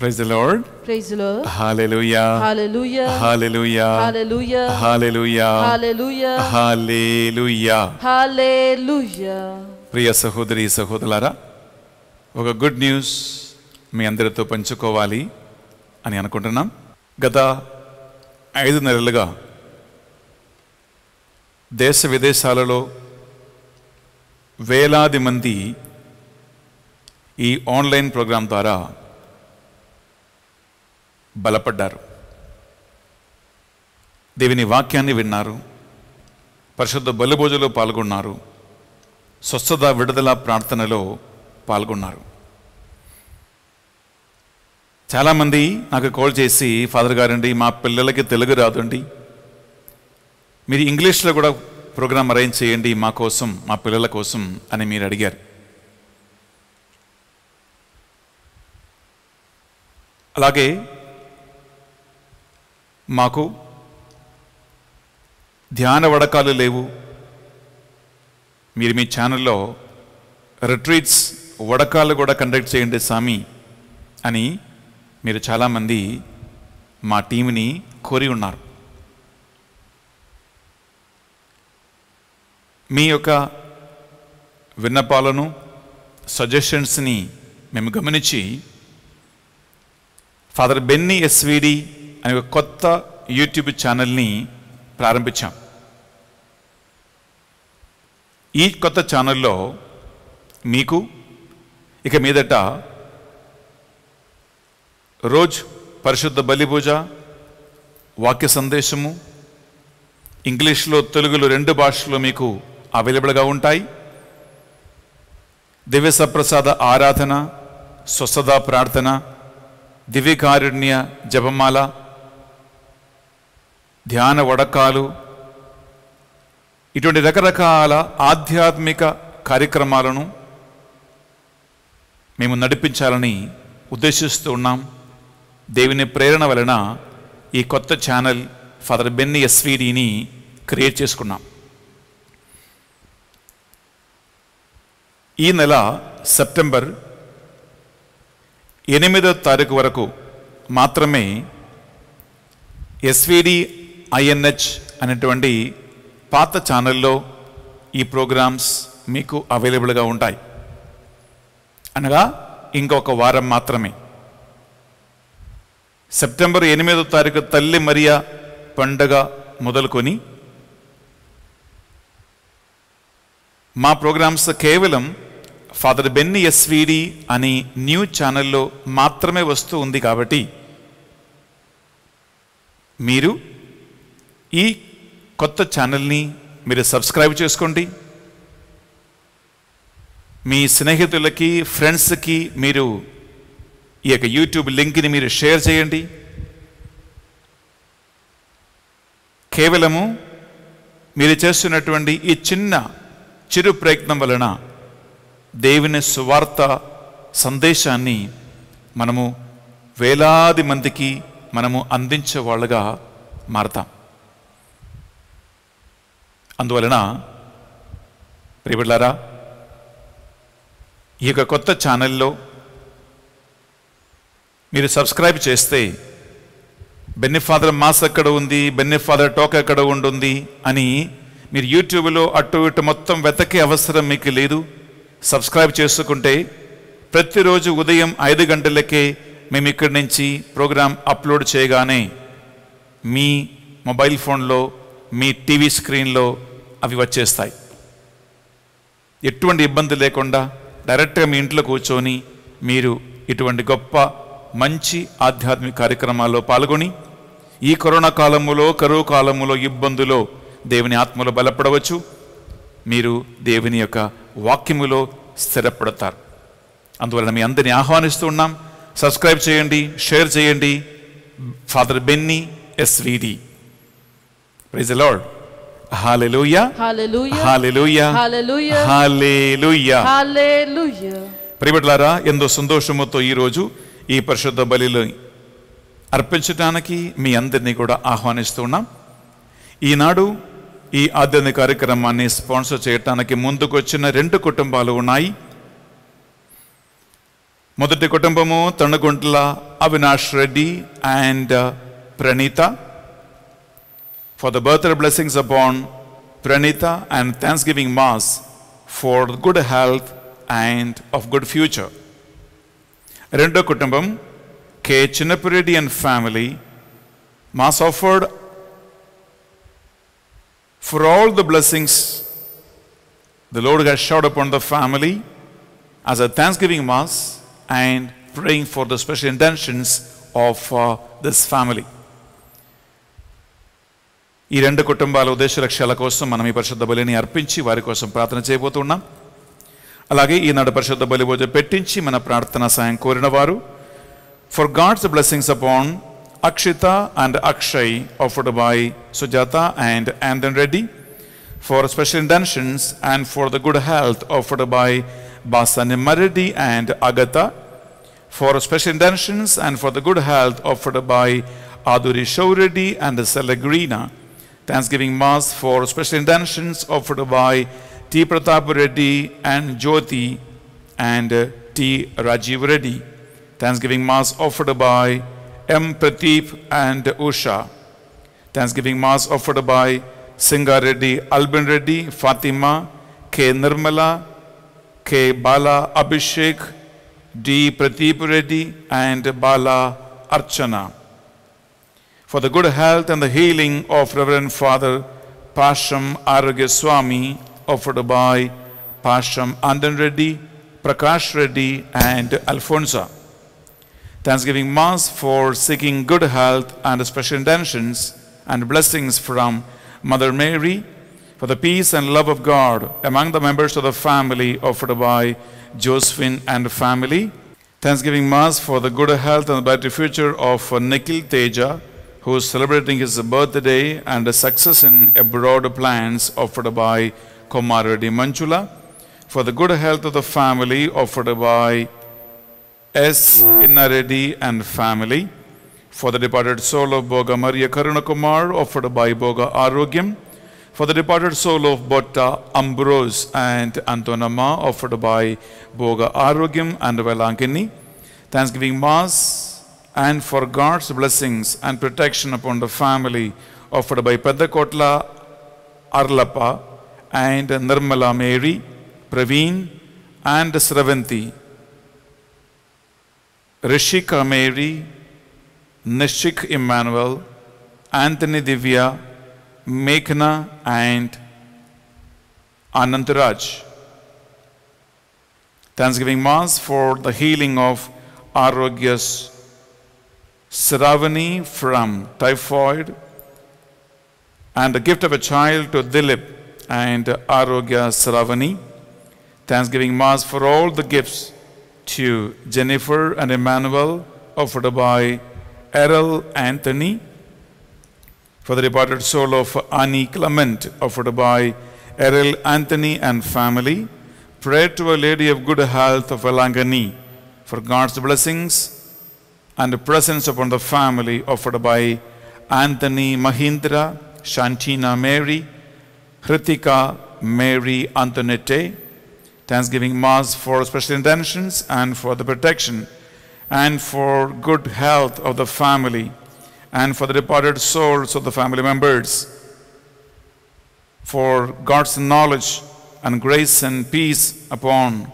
Praise lord praise lord hallelujah hallelujah hallelujah hallelujah hallelujah hallelujah hallelujah hallelujah ప్రియ సహోదరి సహోదరులారా ఒక గుడ్ న్యూస్ మీ అందరితో పంచుకోవాలి అని అనుకుంటున్నాం గత ఐదు నెలలుగా దేశ విదేశాలలో వేలాది మంది ఈ ఆన్లైన్ ప్రోగ్రాం ద్వారా బలపడ్డారు దేవుని వాక్యాన్ని విన్నారు పరిశుద్ధ బలిభోజలో పాల్గొన్నారు స్వస్థత విడుదల ప్రార్థనలో పాల్గొన్నారు చాలామంది నాకు కాల్ చేసి ఫాదర్ గారండి మా పిల్లలకి తెలుగు రాదండి మీరు ఇంగ్లీష్లో కూడా ప్రోగ్రాం అరేంజ్ చేయండి మా కోసం మా పిల్లల కోసం అని మీరు అడిగారు అలాగే మాకు ధ్యాన వడకాలు లేవు మీరు మీ ఛానల్లో రిట్రీట్స్ వడకాలు కూడా కండక్ట్ చేయండి స్వామి అని మీరు చాలామంది మా టీంని కోరి ఉన్నారు మీ యొక్క విన్నపాలను సజెషన్స్ని మేము గమనించి ఫాదర్ బెన్నీ ఎస్విడి అనే ఒక కొత్త యూట్యూబ్ ఛానల్ని ప్రారంభించాం ఈ కొత్త ఛానల్లో మీకు ఇక మీదట రోజు పరిశుద్ధ బలిపూజ వాక్య సందేశము ఇంగ్లీష్లో తెలుగులో రెండు భాషలు మీకు అవైలబుల్గా ఉంటాయి దివ్య సప్రసాద ఆరాధన స్వస్థత ప్రార్థన దివ్యకారుణ్య జపమాల ధ్యాన వడకాలు ఇటువంటి రకరకాల ఆధ్యాత్మిక కార్యక్రమాలను మేము నడిపించాలని ఉద్దేశిస్తూ ఉన్నాం దేవుని ప్రేరణ వలన ఈ కొత్త ఛానల్ ఫాదర్ బెన్ని ఎస్వీడీని క్రియేట్ చేసుకున్నాం ఈ నెల సెప్టెంబర్ ఎనిమిదో తారీఖు వరకు మాత్రమే ఎస్వీడీ ఐఎన్హెచ్ అనేటువంటి పాత ఛానల్లో ఈ ప్రోగ్రామ్స్ మీకు అవైలబుల్గా ఉంటాయి అనగా ఇంకొక వారం మాత్రమే సెప్టెంబర్ ఎనిమిదో తారీఖు తల్లి మరియా పండగ మొదలుకొని మా ప్రోగ్రామ్స్ కేవలం ఫాదర్ బెన్ని ఎస్వీడి అని న్యూ ఛానల్లో మాత్రమే వస్తూ ఉంది కాబట్టి మీరు ఈ కొత్త ఛానల్ని మీరు సబ్స్క్రైబ్ చేసుకోండి మీ స్నేహితులకి ఫ్రెండ్స్కి మీరు ఈ యొక్క యూట్యూబ్ లింక్ని మీరు షేర్ చేయండి కేవలము మీరు చేస్తున్నటువంటి ఈ చిన్న చిరు ప్రయత్నం వలన దేవుని సువార్త సందేశాన్ని మనము వేలాది మందికి మనము అందించే వాళ్ళగా మారతాం అందువలన ప్రియబిడ్లారా ఈ యొక్క కొత్త ఛానల్లో మీరు సబ్స్క్రైబ్ చేస్తే బెన్నిఫాదర్ మాస్ ఎక్కడ ఉంది బెన్నిఫాదర్ టాక్ ఎక్కడ ఉంటుంది అని మీరు యూట్యూబ్లో అటు ఇటు మొత్తం వెతకే అవసరం మీకు లేదు సబ్స్క్రైబ్ చేసుకుంటే ప్రతిరోజు ఉదయం ఐదు గంటలకే మేము ఇక్కడి నుంచి ప్రోగ్రాం అప్లోడ్ చేయగానే మీ మొబైల్ ఫోన్లో మీ టీవీ స్క్రీన్లో అవి వచ్చేస్తాయి ఎటువంటి ఇబ్బంది లేకుండా డైరెక్ట్గా మీ ఇంట్లో కూర్చొని మీరు ఇటువంటి గొప్ప మంచి ఆధ్యాత్మిక కార్యక్రమాల్లో పాల్గొని ఈ కరోనా కాలములో కరువు కాలములో ఇబ్బందులో దేవుని ఆత్మలో బలపడవచ్చు మీరు దేవుని యొక్క వాక్యములో స్థిరపడతారు అందువలన మీ అందరిని ఉన్నాం సబ్స్క్రైబ్ చేయండి షేర్ చేయండి father Benny SVD praise lord hallelujah ప్రియబట్లారా ఎంతో సంతోషముతో ఈరోజు ఈ పరిశుద్ధ బలిలో అర్పించడానికి మీ అందరినీ కూడా ఆహ్వానిస్తున్నాం ఈనాడు ఈ ఆధ్యాత్మిక కార్యక్రమాన్ని స్పాన్సర్ చేయడానికి ముందుకొచ్చిన రెండు కుటుంబాలు ఉన్నాయి మొదటి కుటుంబము Tanuguntla Avinash Reddy and Praneetha for the birthday blessings upon Pranita and Thanksgiving Mass for good health and of good future. రెండో కుటుంబం కే Chinnapureddy family Mass offered for all the blessings the Lord has showered upon the family as a thanksgiving mass and praying for the special intentions of uh, this family. ఈ రెండు కుటుంబాల ఉద్దేశ లక్ష్యాల కోసం మనం ఈ పరిశుద్ధ బలిని అర్పించి వారి కోసం ప్రార్థన చేయబోతున్నాం అలాగే ఈనాడు పరిశుద్ధ బలి పూజ పెట్టించి మన ప్రార్థన సాయం కోరిన వారు for God's blessings upon Akshitha and Akshay offered by Sujatha and Andan Reddy for special intentions and for the good health offered by Basani Mareddy and Agatha for special intentions and for the good health offered by Aduri Shoureddy and సెలగ్రీనా Thanksgiving Mass for special intentions offered by T. Pratap Reddy and Jyoti and uh, T. Rajiv Reddy. Thanksgiving Mass offered by M. Pratip and Usha. Thanksgiving Mass offered by Singha Reddy, Reddy, Fatima, K. Nirmala, K. Bala Abhishek, D. Pratip Reddy, and Bala Archana for the good health and the healing of Reverend Father Pasham Arogyaswamy, offered by Pasham Andan Reddy, Prakash Reddy, and Alfonso. Thanksgiving Mass for seeking good health and special intentions and blessings from Mother Mary for the peace and love of God among the members of the family offered by Josephine and family. Thanksgiving Mass for the good health and the better future of Nikhil Teja, who is celebrating his birthday and a success in abroad plans offered by Komarade Manchula. For the good health of the family offered by S. Innareddy and family. For the departed soul of Boga Maria Karunakumar offered by Boga Arugim, For the departed soul of Botta Ambrose and Antonama offered by Boga Arugim and Velankini. Thanksgiving Mass and for God's blessings and protection upon the family offered by Pedakotla Arlapa and Nirmala Mary, Praveen and Sravanti, Rishika Mary, Nishik Emmanuel, Anthony Divya, Meghna and Anantaraj. Thanksgiving Mass for the healing of Arogyas Saravani from typhoid, and the gift of a child to Dilip and Arogya Saravani. Thanksgiving Mass for all the gifts to Jennifer and Emmanuel offered by Errol Anthony. For the departed soul of Annie Clement offered by Errol Anthony and family. Prayer to a lady of good health of Elangani for God's blessings and the presence upon the family offered by Anthony Mahindra, Shantina Mary, Hritika Mary Antonette, Thanksgiving Mass for special intentions and for the protection and for good health of the family and for the departed souls of the family members, for God's knowledge and grace and peace upon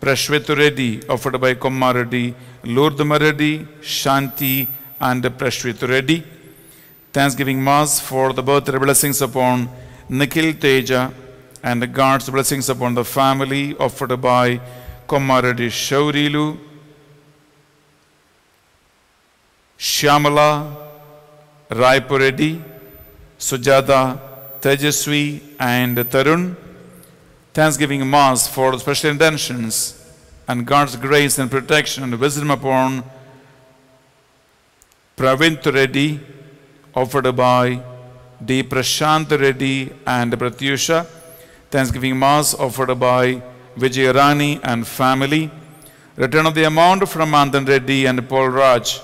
Prashwetu Reddy, offered by Kumar Reddy, Lord Reddy, Shanti and Prashwit Reddy. Thanksgiving Mass for the birthday blessings upon Nikhil Teja and God's blessings upon the family offered by Komaradi Shaurilu, Shyamala, Raipuredi, Sujata, Tejaswi and Tarun. Thanksgiving Mass for special intentions and God's grace and protection and wisdom upon Pravint Reddy, offered by D. Prashant Reddy and Pratyusha. Thanksgiving Mass offered by Vijayarani and family. Return of the amount from Andan Reddy and Paul Raj.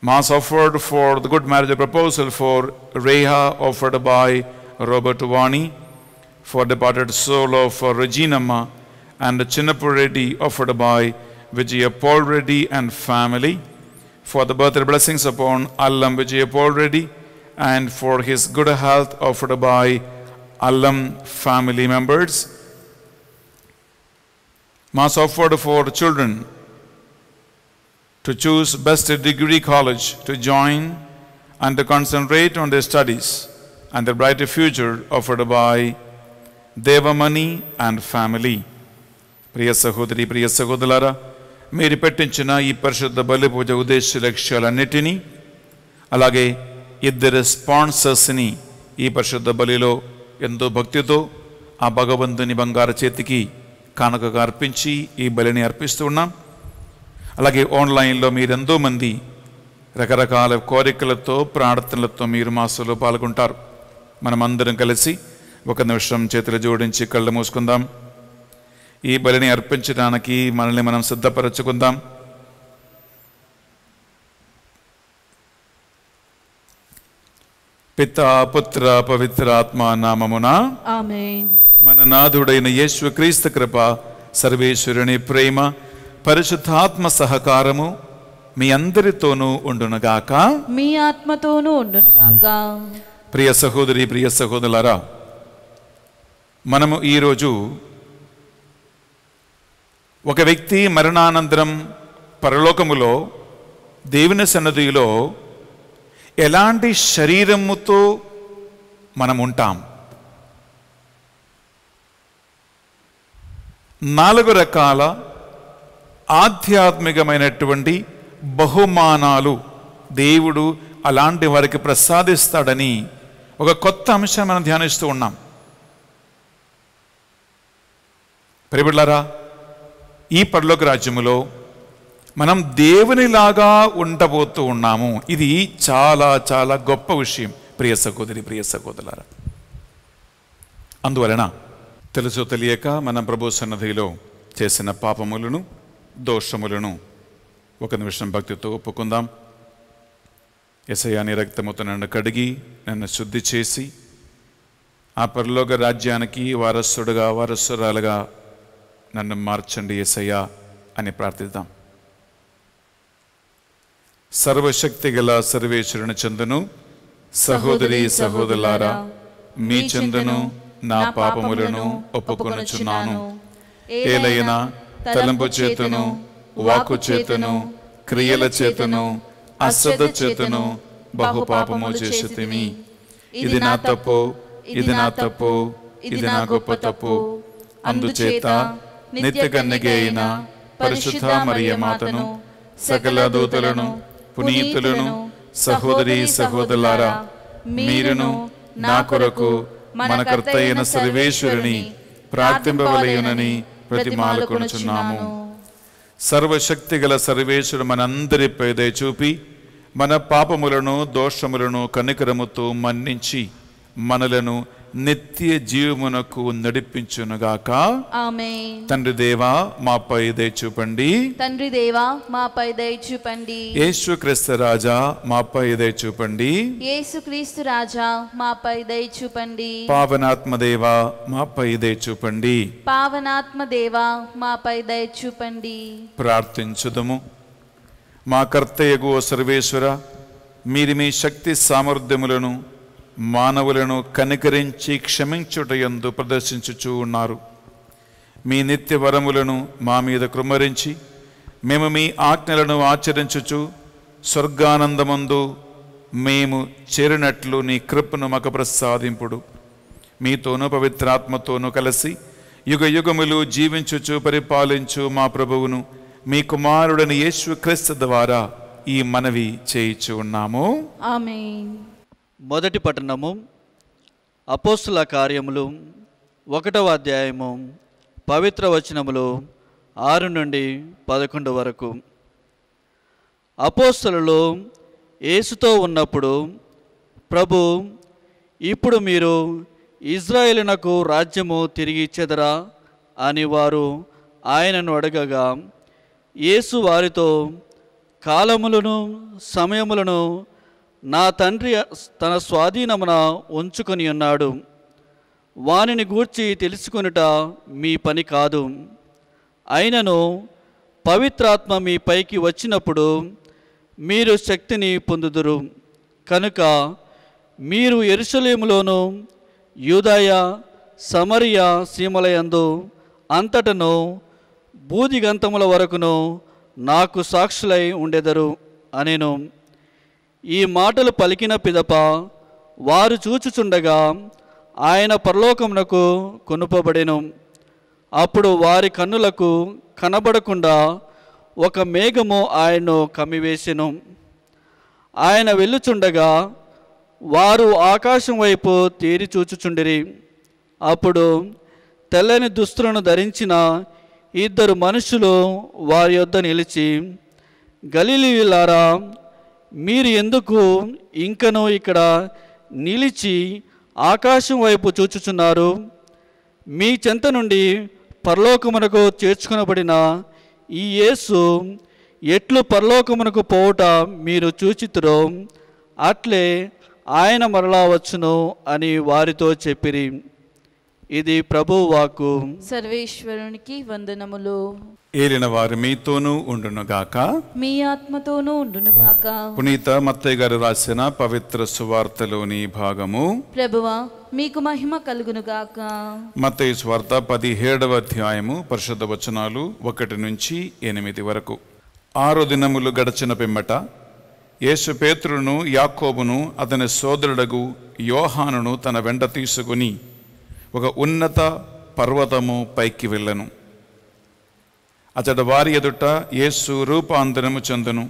Mass offered for the good marriage proposal for Reha offered by Robert Wani. For departed soul of Ma and the Reddy offered by Vijayapal Reddy and family for the birthday blessings upon Allam Vijayapal Reddy and for his good health offered by Allam family members. Mass offered for children to choose best degree college to join and to concentrate on their studies and the brighter future offered by Devamani and family. ప్రియ సహోదరి ప్రియ సహోదరులారా మీరు పెట్టించిన ఈ పరిశుద్ధ బలి పూజ ఉద్దేశ లక్ష్యాలన్నిటినీ అలాగే ఇద్దరు స్పాన్సర్స్ని ఈ పరిశుద్ధ బలిలో ఎంతో భక్తితో ఆ భగవంతుని బంగారు చేతికి కానుకగా అర్పించి ఈ బలిని అర్పిస్తూ ఉన్నాం అలాగే ఆన్లైన్లో మీరెంతో మంది రకరకాల కోరికలతో ప్రార్థనలతో మీరు మాసంలో పాల్గొంటారు మనమందరం కలిసి ఒక నిమిషం చేతులు జోడించి కళ్ళు మూసుకుందాం ఈ బలిని అర్పించడానికి మనల్ని మనం సిద్ధపరచుకుందాం పితా పుత్ర ఆత్మ నామమున మన నాథుడైన యేసు క్రీస్తు కృప సర్వేశ్వరుని ప్రేమ పరిశుద్ధాత్మ సహకారము మీ అందరితోనూ ఉండునుగాక మీ ఆత్మతోనూ ఉండునుగాక ప్రియ సహోదరి ప్రియ సహోదరులారా మనము ఈరోజు ఒక వ్యక్తి మరణానంతరం పరలోకములో దేవుని సన్నదిలో ఎలాంటి శరీరముతో మనం ఉంటాం నాలుగు రకాల ఆధ్యాత్మికమైనటువంటి బహుమానాలు దేవుడు అలాంటి వారికి ప్రసాదిస్తాడని ఒక కొత్త అంశం మనం ధ్యానిస్తూ ఉన్నాం ప్రిబిళ్ళారా ఈ పరలోక రాజ్యములో మనం దేవునిలాగా ఉండబోతూ ఉన్నాము ఇది చాలా చాలా గొప్ప విషయం ప్రియ సహోదరి ప్రియ సహోదరులారా అందువలన తెలుసు తెలియక మనం ప్రభు సన్నధిలో చేసిన పాపములను దోషములను ఒక నిమిషం భక్తితో ఒప్పుకుందాం ఎసయాని రక్తముతో నన్ను కడిగి నన్ను శుద్ధి చేసి ఆ పరలోక రాజ్యానికి వారసుడుగా వారసురాలుగా నన్ను మార్చండి ఏసయ్యా అని ప్రార్థిద్దాం సర్వశక్తి గల సర్వేశ్వరుని చందును సహోదరి సహోదరులారా మీ చందును నా పాపములను ఒప్పుకొనుచున్నాను ఏలైనా తలంపు చేతను వాకు చేతను క్రియల చేతను అశ్రద్ధ చేతును బహుపాపము తిమి ఇది నా తప్పు ఇది నా తప్పు ఇది నా గొప్ప తప్పు అందుచేత నిత్య కన్యకే అయిన పరిశుద్ధ మాతను సకల దూతలను పునీతులను సహోదరి సహోదరులారా మీరును నా కొరకు మన కర్త అయిన సర్వేశ్వరుని ప్రార్థింపవలయునని ప్రతిమాలకొనుచున్నాము సర్వశక్తి గల సర్వేశ్వరుడు పేదే చూపి మన పాపములను దోషములను కనికరముతో మన్నించి మనలను నిత్య జీవమునకు నడిపించునుగాక తండ్రి దేవా మాపై దయ చూపండి తండ్రి దేవా మాపై దయ చూపండి యేసు క్రీస్తు రాజా మాపై దయ చూపండి యేసు క్రీస్తు రాజా మాపై దయ చూపండి పావనాత్మ దేవా మాపై దయ చూపండి పావనాత్మ దేవా మాపై దయ చూపండి ప్రార్థించుదము మా కర్తయగు సర్వేశ్వర మీరు మీ శక్తి సామర్థ్యములను మానవులను కనికరించి క్షమించుటయందు ప్రదర్శించుచూ ఉన్నారు మీ నిత్య వరములను మా మీద కృమ్మరించి మేము మీ ఆజ్ఞలను ఆచరించుచు స్వర్గానందమందు మేము చేరినట్లు నీ కృపను మాకు ప్రసాదింపుడు మీతోనూ పవిత్రాత్మతోనూ కలిసి యుగ యుగములు జీవించుచు పరిపాలించు మా ప్రభువును మీ కుమారుడని యేసు క్రీస్తు ద్వారా ఈ మనవి చేయిచు ఉన్నాము ఆమె మొదటి పట్టణము అపోస్తుల కార్యములు ఒకటవ అధ్యాయము పవిత్ర వచనములు ఆరు నుండి పదకొండు వరకు అపోస్తులలో ఏసుతో ఉన్నప్పుడు ప్రభు ఇప్పుడు మీరు ఇజ్రాయేలునకు రాజ్యము తిరిగి ఇచ్చెదరా అని వారు ఆయనను అడగగా ఏసు వారితో కాలములను సమయములను నా తండ్రి తన స్వాధీనమున ఉంచుకొని ఉన్నాడు వానిని గూర్చి తెలుసుకొనుట మీ పని కాదు అయినను పవిత్రాత్మ మీ పైకి వచ్చినప్పుడు మీరు శక్తిని పొందుదురు కనుక మీరు ఎరుసలేములోను యూదాయ సమరియ సీమలయందు అంతటను బూదిగంతముల వరకును నాకు సాక్షులై ఉండెదరు అనేను ఈ మాటలు పలికిన పిదప వారు చూచుచుండగా ఆయన పరలోకమునకు కొనుపబడెను అప్పుడు వారి కన్నులకు కనబడకుండా ఒక మేఘము ఆయన్ను కమ్మివేసెను ఆయన వెళ్ళుచుండగా వారు ఆకాశం వైపు తీరి చూచుచుండిరి అప్పుడు తెల్లని దుస్తులను ధరించిన ఇద్దరు మనుషులు వారి యొద్ద నిలిచి గలీలీలారా మీరు ఎందుకు ఇంకను ఇక్కడ నిలిచి ఆకాశం వైపు చూచుచున్నారు మీ చెంత నుండి పరలోకమునకు చేర్చుకునబడిన ఈ యేసు ఎట్లు పరలోకమునకు పోవుట మీరు చూచితురో అట్లే ఆయన మరలా వచ్చును అని వారితో చెప్పిరి ఇది ప్రభు వాకు సర్వేశ్వరునికి వందనములు ఏలిన వారు మీతోనూ ఉండునుగాక మీ ఆత్మతోనూ ఉండునుగాక పునీత మత్తయ్య గారు రాసిన పవిత్ర సువార్తలోని భాగము ప్రభువా మీకు మహిమ కలుగునుగాక మత్తయ్య స్వార్త పదిహేడవ అధ్యాయము పరిషద వచనాలు ఒకటి నుంచి ఎనిమిది వరకు ఆరు దినములు గడిచిన పిమ్మట యేసు పేత్రును యాకోబును అతని సోదరుడగు యోహానును తన వెంట తీసుకుని ఒక ఉన్నత పర్వతము పైకి వెళ్ళను అతడు వారి ఎదుట యేసు రూపాంతరము చెందును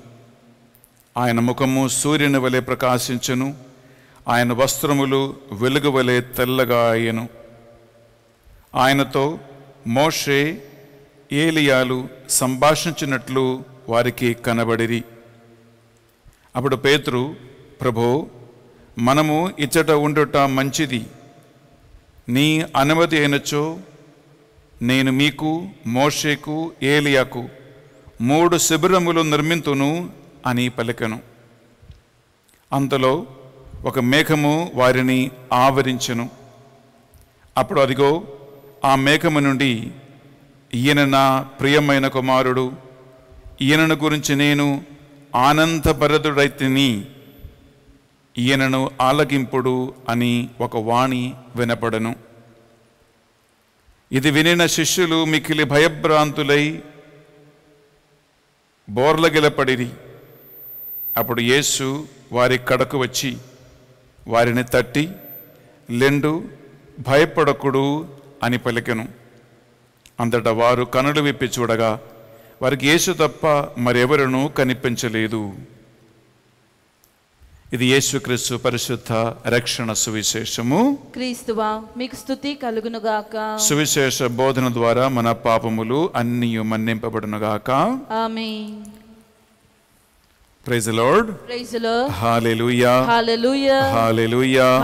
ఆయన ముఖము సూర్యుని వలె ప్రకాశించును ఆయన వస్త్రములు వెలుగు వలె తెల్లగా ఆయనతో మోషే ఏలియాలు సంభాషించినట్లు వారికి కనబడిరి అప్పుడు పేతురు ప్రభో మనము ఇచ్చట ఉండుట మంచిది నీ అనుమతి అయినచో నేను మీకు మోషేకు ఏలియాకు మూడు శిబిరములు నిర్మింతును అని పలికెను అంతలో ఒక మేఘము వారిని ఆవరించెను అప్పుడు అదిగో ఆ మేఘము నుండి ఈయన నా ప్రియమైన కుమారుడు ఈయనను గురించి నేను ఆనందభరతుడైతిని ఈయనను ఆలగింపుడు అని ఒక వాణి వినపడను ఇది వినిన శిష్యులు మికిలి భయభ్రాంతులై బోర్లగిలపడి అప్పుడు యేసు వారి కడకు వచ్చి వారిని తట్టి లెండు భయపడకుడు అని పలికెను అంతట వారు కనులు విప్పి చూడగా వారికి యేసు తప్ప మరెవరనూ కనిపించలేదు ఇది యేసుక్రీస్తు పరిశుద్ధ రక్షణ సువిశేషము క్రీస్తువా మీకు స్తుతి కలుగునుగాక సువిశేష బోధన ద్వారా మన పాపములు అన్నీ మన్నింపబడునుగాక amen praise lord praise lord hallelujah hallelujah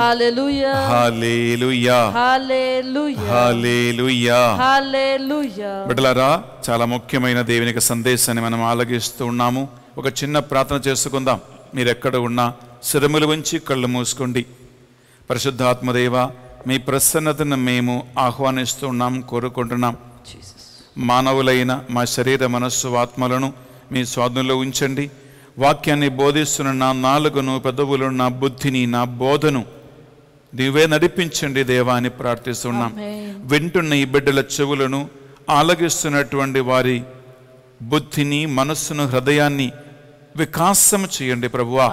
hallelujah hallelujah hallelujah hallelujah hallelujah hallelujah బిడ్డలారా చాలా ముఖ్యమైన దేవునికి సందేశాన్ని మనం ఆలగిస్తూ ఉన్నాము ఒక చిన్న ప్రార్థన చేసుకుందాం మీరు ఎక్కడ ఉన్నా శిరములు వంచి కళ్ళు మూసుకోండి పరిశుద్ధాత్మదేవ మీ ప్రసన్నతను మేము ఆహ్వానిస్తున్నాం కోరుకుంటున్నాం మానవులైన మా శరీర మనస్సు ఆత్మలను మీ స్వాధంలో ఉంచండి వాక్యాన్ని బోధిస్తున్న నా నాలుగును పెదవులు నా బుద్ధిని నా బోధను నీవే నడిపించండి దేవా అని ప్రార్థిస్తున్నాం వింటున్న ఈ బిడ్డల చెవులను ఆలగిస్తున్నటువంటి వారి బుద్ధిని మనస్సును హృదయాన్ని వికాసము చేయండి ప్రభువా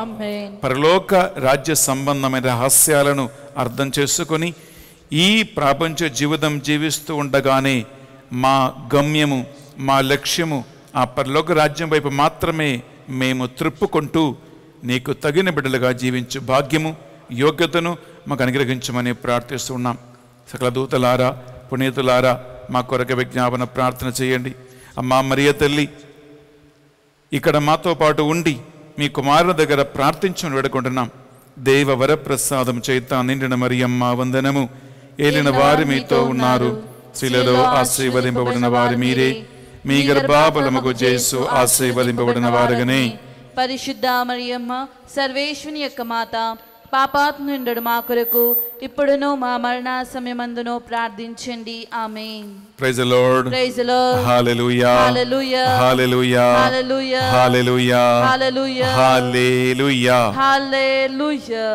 పరలోక రాజ్య సంబంధమైన రహస్యాలను అర్థం చేసుకొని ఈ ప్రాపంచ జీవితం జీవిస్తూ ఉండగానే మా గమ్యము మా లక్ష్యము ఆ పరలోక రాజ్యం వైపు మాత్రమే మేము త్రిప్పుకుంటూ నీకు తగిన బిడ్డలుగా జీవించు భాగ్యము యోగ్యతను మాకు అనుగ్రహించమని ప్రార్థిస్తున్నాం సకల దూతలారా పునీతులారా మా కొరక విజ్ఞాపన ప్రార్థన చేయండి అమ్మా మరియ తల్లి ఇక్కడ మాతో పాటు ఉండి మీ కుమారుల దగ్గర ప్రార్థించను వేడుకుంటున్నాం దేవ వరప్రసాదం చేత నిండిన అమ్మ వందనము ఏలిన వారు మీతో ఉన్నారు శిలలో ఆశీర్వదింపబడిన వారు మీరే మీ గర్భాబలముకు చేసు ఆశీర్వదింపబడిన వారుగానే పరిశుద్ధ మరియమ్మ సర్వేశ్వని యొక్క మాత పాపాత్ముండు మా కొరకు ఇప్పుడును మా మరణ సమయమందును ప్రార్థించండి ఆమె praise the lord praise the lord hallelujah hallelujah hallelujah hallelujah hallelujah hallelujah hallelujah hallelujah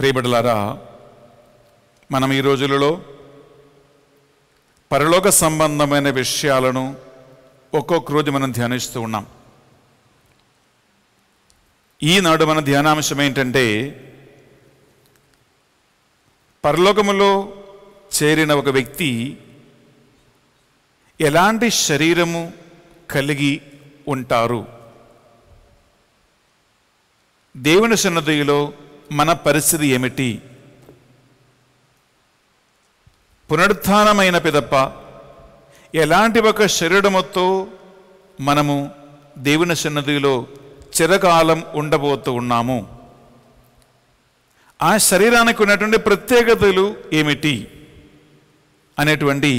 ప్రియబడలారా మనం ఈ రోజులలో పరలోక సంబంధమైన విషయాలను ఒక్కొక్క రోజు మనం ధ్యానిస్తూ ఉన్నాం ఈనాడు మన ధ్యానాంశం ఏంటంటే పరలోకములో చేరిన ఒక వ్యక్తి ఎలాంటి శరీరము కలిగి ఉంటారు దేవుని సన్నదిలో మన పరిస్థితి ఏమిటి పునరుత్నమైన పిదప్ప ఎలాంటి ఒక శరీరముతో మనము దేవుని సన్నదిలో చిరకాలం ఉండబోతూ ఉన్నాము ఆ శరీరానికి ఉన్నటువంటి ప్రత్యేకతలు ఏమిటి అనేటువంటి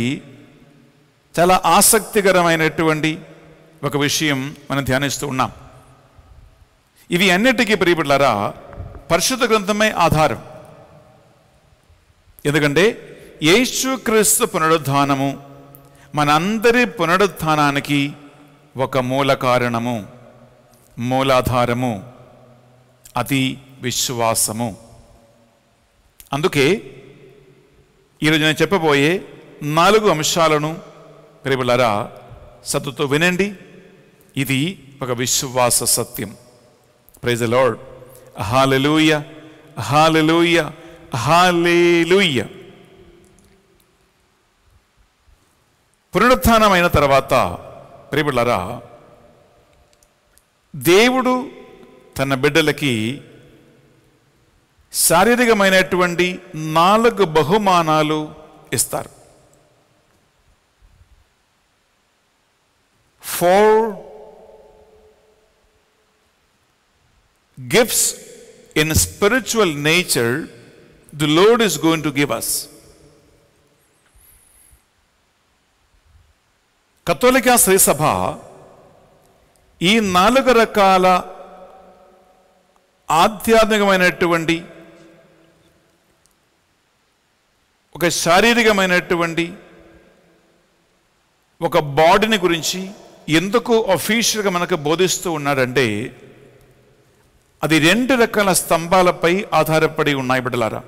చాలా ఆసక్తికరమైనటువంటి ఒక విషయం మనం ధ్యానిస్తూ ఉన్నాం ఇవి అన్నిటికీ ప్రియపడ్లారా పరిశుద్ధ గ్రంథమే ఆధారం ఎందుకంటే యేసుక్రీస్తు పునరుద్ధానము మనందరి పునరుద్ధానానికి ఒక మూల కారణము మూలాధారము అతి విశ్వాసము అందుకే ఈరోజు నేను చెప్పబోయే నాలుగు అంశాలను ప్రేమలరా సత్తుతో వినండి ఇది ఒక విశ్వాస సత్యం praise lord hallelujah hallelujah hallelujah పునరుత్నమైన తర్వాత ప్రేమలరా దేవుడు తన బిడ్డలకి శారీరకమైనటువంటి నాలుగు బహుమానాలు ఇస్తారు four gifts in spiritual nature the lord is going to give us కథోలికా శ్రీసభ ఈ నాలుగు రకాల ఆధ్యాత్మికమైనటువంటి ఒక శారీరకమైనటువంటి ఒక బాడీని గురించి ఎందుకు అఫీషియల్గా మనకు బోధిస్తూ ఉన్నాడంటే అది రెండు రకాల స్తంభాలపై ఆధారపడి ఉన్నాయి బిడ్డలారా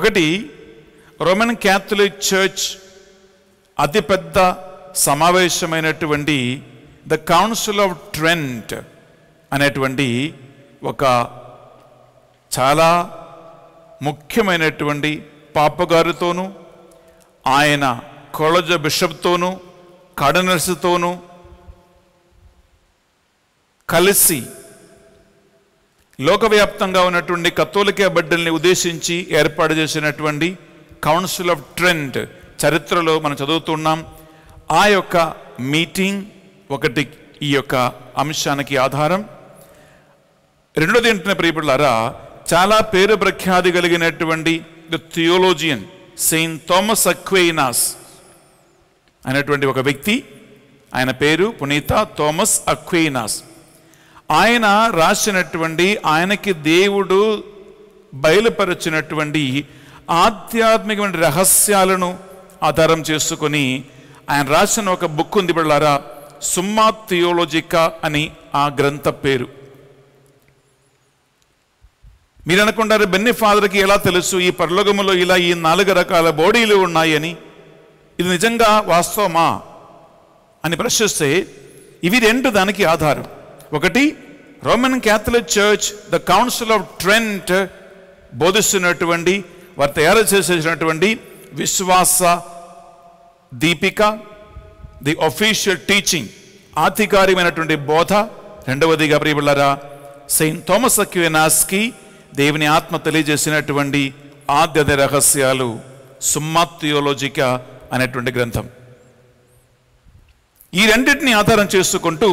ఒకటి రోమన్ క్యాథలిక్ చర్చ్ అతిపెద్ద సమావేశమైనటువంటి ద కౌన్సిల్ ఆఫ్ ట్రెంట్ అనేటువంటి ఒక చాలా ముఖ్యమైనటువంటి పాపగారితోనూ ఆయన కొలజ బిషప్తోనూ కడనర్సుతోనూ కలిసి లోకవ్యాప్తంగా ఉన్నటువంటి కత్తోలికే బిడ్డల్ని ఉద్దేశించి ఏర్పాటు చేసినటువంటి కౌన్సిల్ ఆఫ్ ట్రెంట్ చరిత్రలో మనం చదువుతున్నాం ఆ యొక్క మీటింగ్ ఒకటి ఈ యొక్క అంశానికి ఆధారం రెండోది ఏంటనే ప్రియపడులారా చాలా పేరు ప్రఖ్యాతి కలిగినటువంటి థియోలోజియన్ సెయింట్ థామస్ అక్వేయినాస్ అనేటువంటి ఒక వ్యక్తి ఆయన పేరు పునీత థామస్ అక్వేనాస్ ఆయన రాసినటువంటి ఆయనకి దేవుడు బయలుపరచినటువంటి ఆధ్యాత్మికమైన రహస్యాలను ఆధారం చేసుకొని ఆయన రాసిన ఒక బుక్ ఉంది పడలారా సుమ్మా థియోలోజికా అని ఆ గ్రంథ పేరు మీరు అనుకుంటారు బెన్ని ఫాదర్కి ఎలా తెలుసు ఈ పర్లోగములో ఇలా ఈ నాలుగు రకాల బాడీలు ఉన్నాయని ఇది నిజంగా వాస్తవమా అని ప్రశ్నిస్తే ఇవి రెండు దానికి ఆధారం ఒకటి Roman Catholic church the council of Trent బోధిస్తున్నటువంటి వారు తయారు చేసేసినటువంటి విశ్వాస దీపిక ది ఒఫీషియల్ టీచింగ్ ఆధికారికమైనటువంటి బోధ రెండవదిగా ప్రియబిళ్ళరా సెయింట్ థామస్ అక్యునాస్కి దేవుని ఆత్మ తెలియజేసినటువంటి ఆద్యత రహస్యాలు సుమ్మా అనేటువంటి గ్రంథం ఈ రెండింటిని ఆధారం చేసుకుంటూ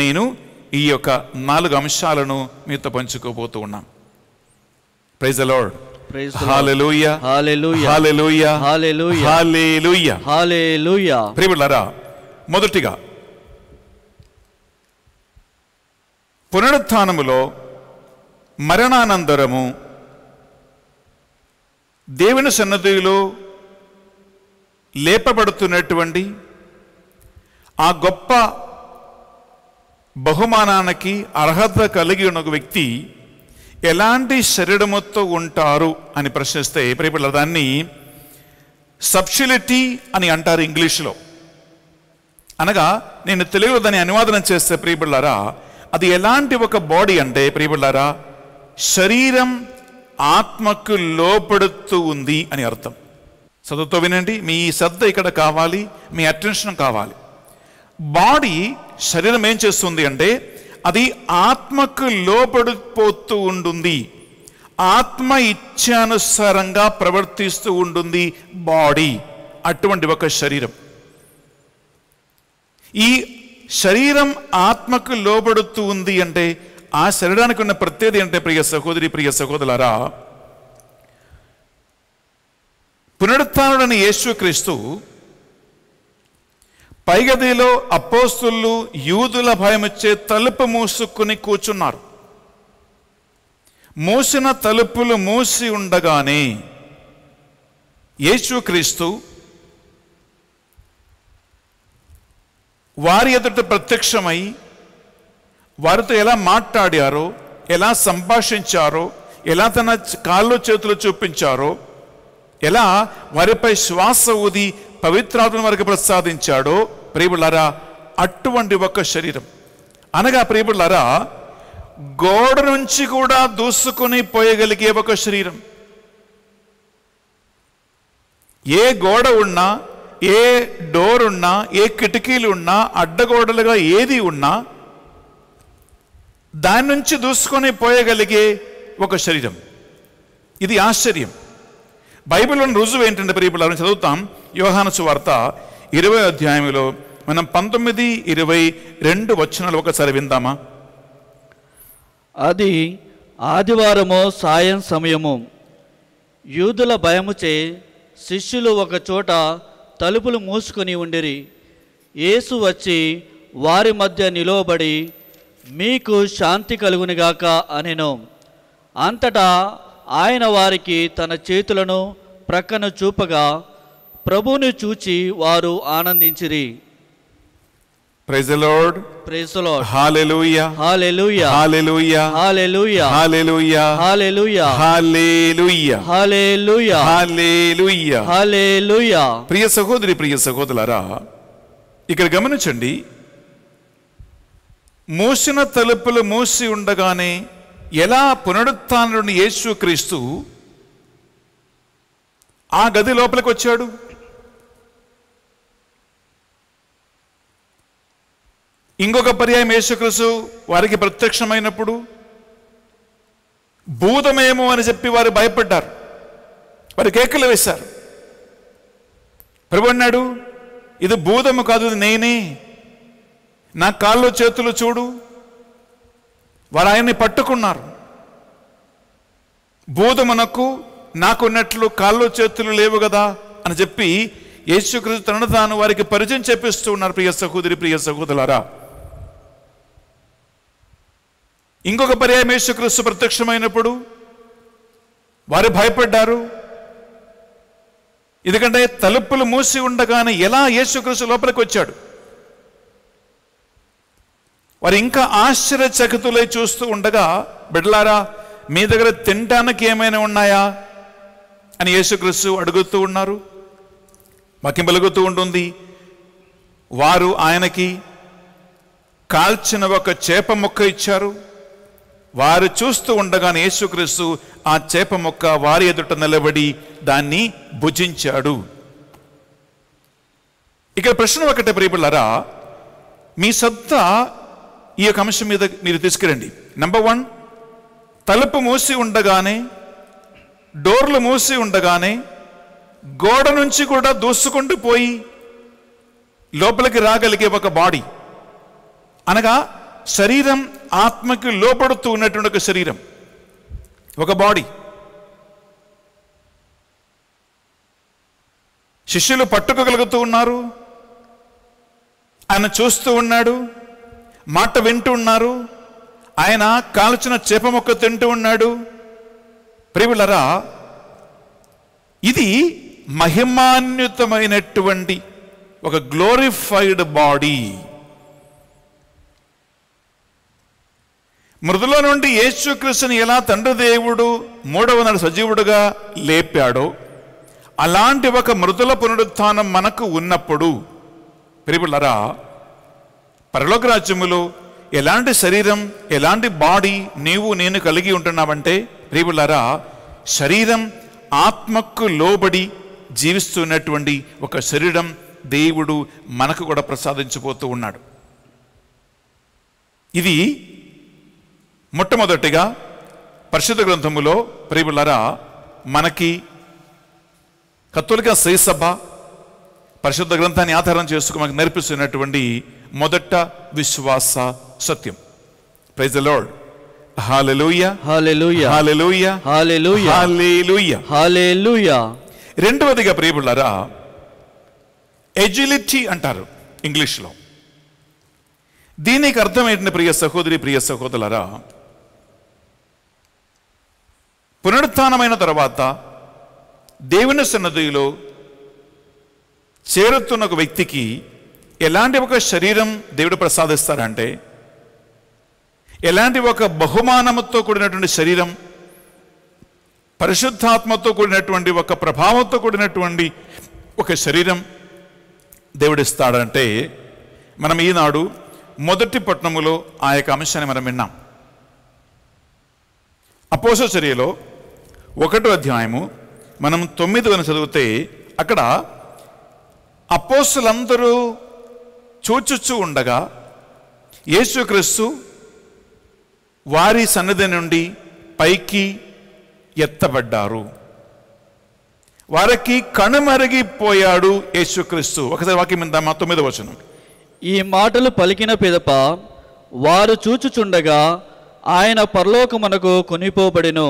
నేను ఈ యొక్క నాలుగు అంశాలను మీతో పంచుకోబోతూ ప్రైజ్ అలాడ్ ప్రైజ్ మొదటిగా పునరుత్నములో మరణానంతరము దేవుని సన్నతిలో లేపబడుతున్నటువంటి ఆ గొప్ప బహుమానానికి అర్హత కలిగి ఉన్న ఒక వ్యక్తి ఎలాంటి శరీరముతో ఉంటారు అని ప్రశ్నిస్తే ఇప్పుడు దాన్ని సబ్షిలిటీ అని అంటారు ఇంగ్లీష్లో అనగా నేను తెలుగులో దాన్ని అనువాదనం చేస్తే ప్రియబిళ్ళారా అది ఎలాంటి ఒక బాడీ అంటే ప్రియబిళ్ళారా శరీరం ఆత్మకు లోపడుతూ ఉంది అని అర్థం చదువుతో వినండి మీ శ్రద్ధ ఇక్కడ కావాలి మీ అటెన్షన్ కావాలి బాడీ శరీరం ఏం చేస్తుంది అంటే అది ఆత్మకు లోబడిపోతూ ఉంటుంది ఆత్మ ఇచ్ఛానుసారంగా ప్రవర్తిస్తూ ఉంటుంది బాడీ అటువంటి ఒక శరీరం ఈ శరీరం ఆత్మకు లోబడుతూ ఉంది అంటే ఆ శరీరానికి ఉన్న ప్రత్యేకత ఏంటంటే ప్రియ సహోదరి ప్రియ సహోదరులారా పునరుత్డని యేసుక్రీస్తు పైగదిలో అపోస్తులు యూదుల భయమిచ్చే తలుపు మూసుకుని కూర్చున్నారు మూసిన తలుపులు మూసి ఉండగానే యేసు క్రీస్తు వారి ఎదుట ప్రత్యక్షమై వారితో ఎలా మాట్లాడారో ఎలా సంభాషించారో ఎలా తన కాళ్ళు చేతులు చూపించారో ఎలా వారిపై శ్వాస ఊది పవిత్రాత్మ వారికి ప్రసాదించాడో ప్రియులారా అటువంటి ఒక శరీరం అనగా ప్రియులారా గోడ నుంచి కూడా దూసుకొని పోయగలిగే ఒక శరీరం ఏ గోడ ఉన్నా ఏ డోర్ ఉన్నా ఏ కిటికీలు ఉన్నా అడ్డగోడలుగా ఏది ఉన్నా దాని నుంచి దూసుకొని పోయగలిగే ఒక శరీరం ఇది ఆశ్చర్యం బైబిల్ రుజువు ఏంటంటే ప్రియపులారని చదువుతాం యోహాను వార్త ఇరవై అధ్యాయంలో మనం పంతొమ్మిది ఇరవై రెండు వచనాలు ఒకసారి విందామా అది ఆదివారము సాయం సమయము యూదుల భయముచే శిష్యులు ఒక చోట తలుపులు మూసుకొని ఉండిరి యేసు వచ్చి వారి మధ్య నిలవబడి మీకు శాంతి కలుగునిగాక అనెను అంతటా ఆయన వారికి తన చేతులను ప్రక్కన చూపగా ప్రభుని చూచి వారు ఆనందించిరి praise the lord praise the lord hallelujah hallelujah hallelujah hallelujah hallelujah hallelujah hallelujah hallelujah hallelujah hallelujah ప్రియ సహోదరి ప్రియ సహోదరులారా ఇక్కడ గమనించండి మూసిన తలుపులు మూసి ఉండగానే ఎలా పునరుత్నుడిని యేసు క్రీస్తు ఆ గది లోపలికి వచ్చాడు ఇంకొక పర్యాయం యేసుక్రీసు వారికి ప్రత్యక్షమైనప్పుడు భూతమేమో అని చెప్పి వారు భయపడ్డారు వారు కేకలు వేశారు ప్రభున్నాడు ఇది భూతము కాదు నేనే నా కాళ్ళు చేతులు చూడు వారు ఆయన్ని పట్టుకున్నారు భూతమునకు నాకున్నట్లు కాళ్ళు చేతులు లేవు కదా అని చెప్పి యేసుక్రీస్తు తనను తాను వారికి పరిచయం చెప్పిస్తూ ఉన్నారు ప్రియ సహోదరి ప్రియ సహోదరులారా ఇంకొక పర్యాయం క్రీస్తు ప్రత్యక్షమైనప్పుడు వారు భయపడ్డారు ఎందుకంటే తలుపులు మూసి ఉండగానే ఎలా యేసుక్రీస్తు లోపలికి వచ్చాడు వారు ఇంకా ఆశ్చర్యచకితులై చూస్తూ ఉండగా బిడ్డలారా మీ దగ్గర తినటానికి ఏమైనా ఉన్నాయా అని యేసుక్రీస్తు అడుగుతూ ఉన్నారు వాక్యం వెలుగుతూ ఉంటుంది వారు ఆయనకి కాల్చిన ఒక చేప మొక్క ఇచ్చారు వారు చూస్తూ ఉండగానే యేసుక్రీస్తు ఆ చేప మొక్క వారి ఎదుట నిలబడి దాన్ని భుజించాడు ఇక్కడ ప్రశ్న ఒకటే ప్రియపిల్లరా మీ సత్త ఈ యొక్క అంశం మీద మీరు తీసుకురండి నెంబర్ వన్ తలుపు మూసి ఉండగానే డోర్లు మూసి ఉండగానే గోడ నుంచి కూడా దూసుకుంటూ పోయి లోపలికి రాగలిగే ఒక బాడీ అనగా శరీరం ఆత్మకు లోపడుతూ ఉన్నటువంటి ఒక శరీరం ఒక బాడీ శిష్యులు పట్టుకోగలుగుతూ ఉన్నారు ఆయన చూస్తూ ఉన్నాడు మాట వింటూ ఉన్నారు ఆయన కాల్చిన చేప మొక్క తింటూ ఉన్నాడు ప్రియులరా ఇది మహిమాన్యుతమైనటువంటి ఒక గ్లోరిఫైడ్ బాడీ మృదులో నుండి యేసుక్రీస్తుని ఎలా తండ్రి దేవుడు మూడవ నాడు సజీవుడుగా లేపాడో అలాంటి ఒక మృదుల పునరుత్థానం మనకు ఉన్నప్పుడు పిరిపిల్లరా పరలోక రాజ్యములో ఎలాంటి శరీరం ఎలాంటి బాడీ నీవు నేను కలిగి ఉంటున్నావంటే ప్రియులారా శరీరం ఆత్మకు లోబడి జీవిస్తున్నటువంటి ఒక శరీరం దేవుడు మనకు కూడా ప్రసాదించిపోతూ ఉన్నాడు ఇది మొట్టమొదటిగా పరిశుద్ధ గ్రంథములో ప్రియులరా మనకి కత్తులిక శ్రీసభ పరిశుద్ధ గ్రంథాన్ని ఆధారం చేసుకుని మనకు నేర్పిస్తున్నటువంటి మొదట విశ్వాస సత్యం ప్రైజ్ లోడ్ రెండవదిగా ప్రియులరా ఎజిలిటీ అంటారు ఇంగ్లీష్లో దీనికి అర్థం ఏంటంటే ప్రియ సహోదరి ప్రియ సహోదరులరా పునరుత్నమైన తర్వాత దేవుని సన్నదిలో చేరుతున్న ఒక వ్యక్తికి ఎలాంటి ఒక శరీరం దేవుడు ప్రసాదిస్తారంటే ఎలాంటి ఒక బహుమానముతో కూడినటువంటి శరీరం పరిశుద్ధాత్మతో కూడినటువంటి ఒక ప్రభావంతో కూడినటువంటి ఒక శరీరం దేవుడిస్తాడంటే మనం ఈనాడు మొదటి పట్టణములో ఆ యొక్క అంశాన్ని మనం విన్నాం అపోస చర్యలో ఒకటో అధ్యాయము మనం తొమ్మిదవని చదివితే అక్కడ అపోస్తులందరూ చూచుచ్చు ఉండగా యేసుక్రీస్తు వారి సన్నిధి నుండి పైకి ఎత్తబడ్డారు వారికి కనుమరిగిపోయాడు యేసుక్రీస్తు ఒకసారి వాక్యం మా తొమ్మిది వచనం ఈ మాటలు పలికిన పిదప వారు చూచుచుండగా ఆయన పరలోకమునకు కొనిపోబడిను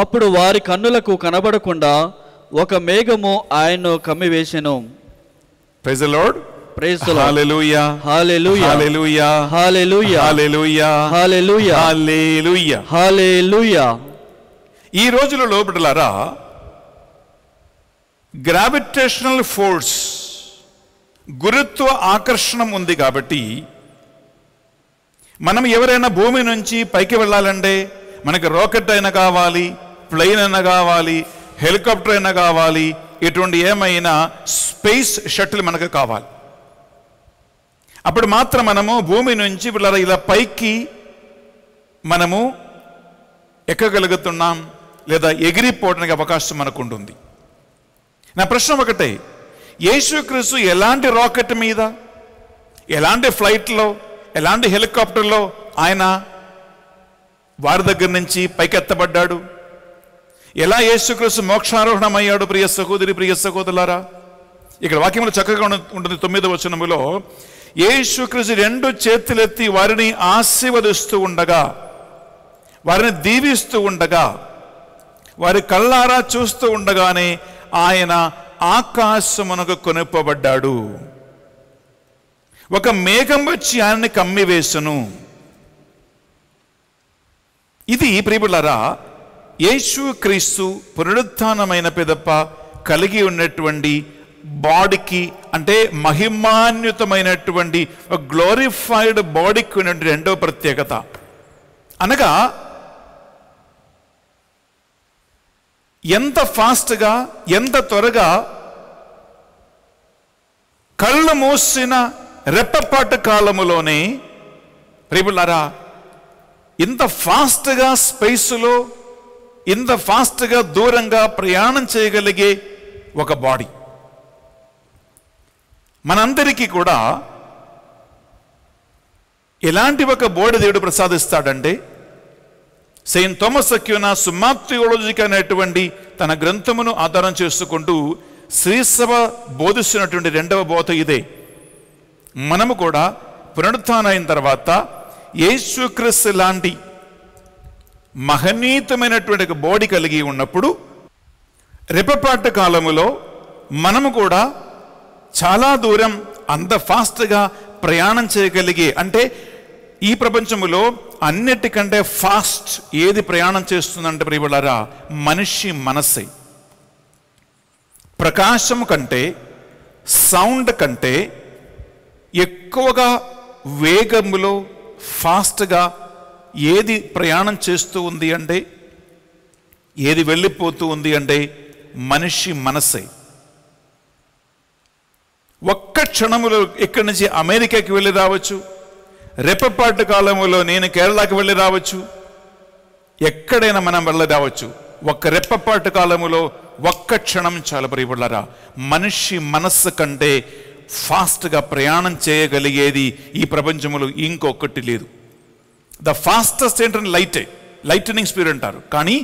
అప్పుడు వారి కన్నులకు కనబడకుండా ఒక మేఘము ఆయన్ను కమ్మివేశను ప్రైజ్ ఈ రోజుల లోపటలారా గ్రావిటేషనల్ ఫోర్స్ గురుత్వ ఆకర్షణం ఉంది కాబట్టి మనం ఎవరైనా భూమి నుంచి పైకి వెళ్ళాలంటే మనకి రాకెట్ అయినా కావాలి ప్లెయిన్ అయినా కావాలి హెలికాప్టర్ అయినా కావాలి ఇటువంటి ఏమైనా స్పేస్ షటిల్ మనకు కావాలి అప్పుడు మాత్రం మనము భూమి నుంచి వీళ్ళ ఇలా పైకి మనము ఎక్కగలుగుతున్నాం లేదా ఎగిరిపోవడానికి అవకాశం మనకు ఉంటుంది నా ప్రశ్న ఒకటే యేసుక్రీస్తు ఎలాంటి రాకెట్ మీద ఎలాంటి ఫ్లైట్లో ఎలాంటి హెలికాప్టర్లో ఆయన వారి దగ్గర నుంచి పైకెత్తబడ్డాడు ఎలా యేసుక్రీస్తు మోక్షారోహణమయ్యాడు ప్రియ సహోదరి ప్రియ సహోదరులారా ఇక్కడ వాక్యంలో చక్కగా ఉంటుంది తొమ్మిదవ వచనములో యేసుక్రీస్తు రెండు చేతులెత్తి వారిని ఆశీర్వదిస్తూ ఉండగా వారిని దీవిస్తూ ఉండగా వారి కళ్ళారా చూస్తూ ఉండగానే ఆయన ఆకాశమునకు కొనుపబడ్డాడు ఒక మేఘం వచ్చి ఆయన్ని కమ్మివేసును ఇది ప్రియులరా యేసు క్రీస్తు పునరుత్నమైన పెదప్ప కలిగి ఉన్నటువంటి బాడీకి అంటే మహిమాన్యుతమైనటువంటి గ్లోరిఫైడ్ బాడీకి ఉన్నటువంటి రెండవ ప్రత్యేకత అనగా ఎంత ఫాస్ట్గా ఎంత త్వరగా కళ్ళు మూసిన రెప్పపాటు కాలములోనే ప్రియులారా ఇంత ఫాస్ట్గా స్పేస్లో ఇంత ఫాస్ట్గా దూరంగా ప్రయాణం చేయగలిగే ఒక బాడీ మనందరికీ కూడా ఎలాంటి ఒక బోడి దేవుడు ప్రసాదిస్తాడంటే సెయింట్ థోమస్ అక్యూనా సుమాప్తియోలజిక్ అనేటువంటి తన గ్రంథమును ఆధారం చేసుకుంటూ శ్రీసభ బోధిస్తున్నటువంటి రెండవ బోధ ఇదే మనము కూడా పునరుత్థానం అయిన తర్వాత యేసుక్రీస్తు లాంటి మహనీతమైనటువంటి బాడీ కలిగి ఉన్నప్పుడు రెపపాట కాలములో మనము కూడా చాలా దూరం అంత ఫాస్ట్గా ప్రయాణం చేయగలిగే అంటే ఈ ప్రపంచంలో అన్నిటికంటే ఫాస్ట్ ఏది ప్రయాణం చేస్తుందంటే ప్రియబడారా మనిషి మనస్సే ప్రకాశం కంటే సౌండ్ కంటే ఎక్కువగా వేగములో ఫాస్ట్గా ఏది ప్రయాణం చేస్తూ ఉంది అంటే ఏది వెళ్ళిపోతూ ఉంది అంటే మనిషి మనసే ఒక్క క్షణములో ఇక్కడి నుంచి అమెరికాకి వెళ్ళి రావచ్చు రేపపాటు కాలంలో నేను కేరళకి వెళ్ళి రావచ్చు ఎక్కడైనా మనం వెళ్ళి రావచ్చు ఒక్క రెప్పపాటు కాలంలో ఒక్క క్షణం చాలా ప్రియపడరా మనిషి మనస్సు కంటే ఫాస్ట్గా ప్రయాణం చేయగలిగేది ఈ ప్రపంచంలో ఇంకొకటి లేదు ద ఫాస్టెస్ట్ ఏంటంటే లైటే లైటనింగ్ స్పీడ్ అంటారు కానీ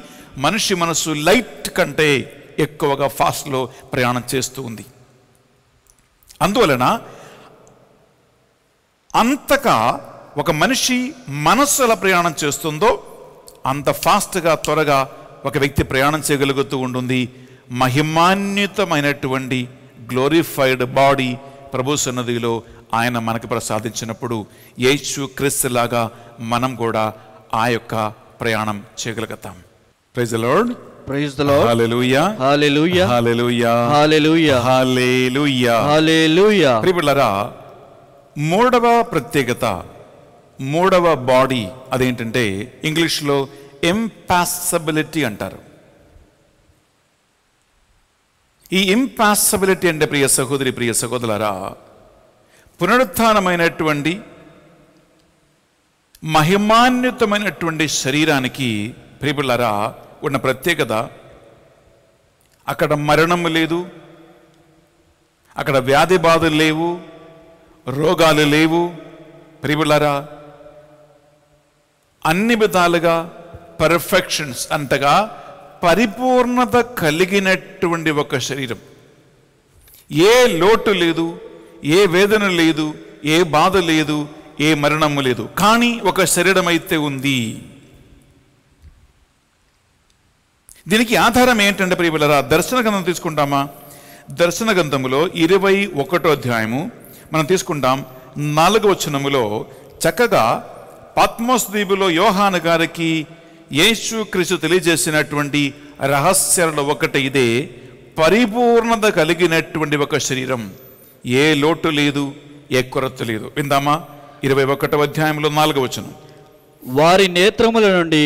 మనిషి మనసు లైట్ కంటే ఎక్కువగా ఫాస్ట్లో ప్రయాణం చేస్తూ ఉంది అందువలన అంతగా ఒక మనిషి మనస్సు ఎలా ప్రయాణం చేస్తుందో అంత ఫాస్ట్గా త్వరగా ఒక వ్యక్తి ప్రయాణం చేయగలుగుతూ ఉంటుంది మహిమాన్వితమైనటువంటి గ్లోరిఫైడ్ బాడీ ప్రభు సన్నదిలో ఆయన మనకు ప్రసాదించినప్పుడు యేసు లాగా మనం కూడా ఆ యొక్క ప్రయాణం చేయగలుగుతాం praise lord praise the hallelujah hallelujah hallelujah hallelujah hallelujah hallelujah ప్రియులారా మూడవ ప్రత్యేకత మూడవ బాడీ అదేంటంటే ఇంగ్లీష్లో ఎంపాసబిలిటీ అంటారు ఈ ఇంపాసిబిలిటీ అంటే ప్రియ సహోదరి ప్రియ సహోదరులరా పునరుత్నమైనటువంటి మహిమాన్వితమైనటువంటి శరీరానికి ప్రియులరా ఉన్న ప్రత్యేకత అక్కడ మరణం లేదు అక్కడ వ్యాధి బాధలు లేవు రోగాలు లేవు ప్రియులరా అన్ని విధాలుగా పర్ఫెక్షన్స్ అంతగా పరిపూర్ణత కలిగినటువంటి ఒక శరీరం ఏ లోటు లేదు ఏ వేదన లేదు ఏ బాధ లేదు ఏ మరణము లేదు కానీ ఒక శరీరం అయితే ఉంది దీనికి ఆధారం ఏంటంటే ప్రియులరా దర్శన గ్రంథం తీసుకుంటామా దర్శన గ్రంథములో ఇరవై ఒకటో అధ్యాయము మనం తీసుకుంటాం నాలుగవ చక్కగా పద్మోస్ దీపులో యోహాను గారికి క్రిసు తెలియజేసినటువంటి రహస్యాలలో ఒకటి ఇదే పరిపూర్ణత కలిగినటువంటి ఒక శరీరం ఏ లోటు లేదు ఏ కొరత లేదు విందామా ఇరవై ఒకటవ అధ్యాయంలో నాలుగవచనం వారి నేత్రముల నుండి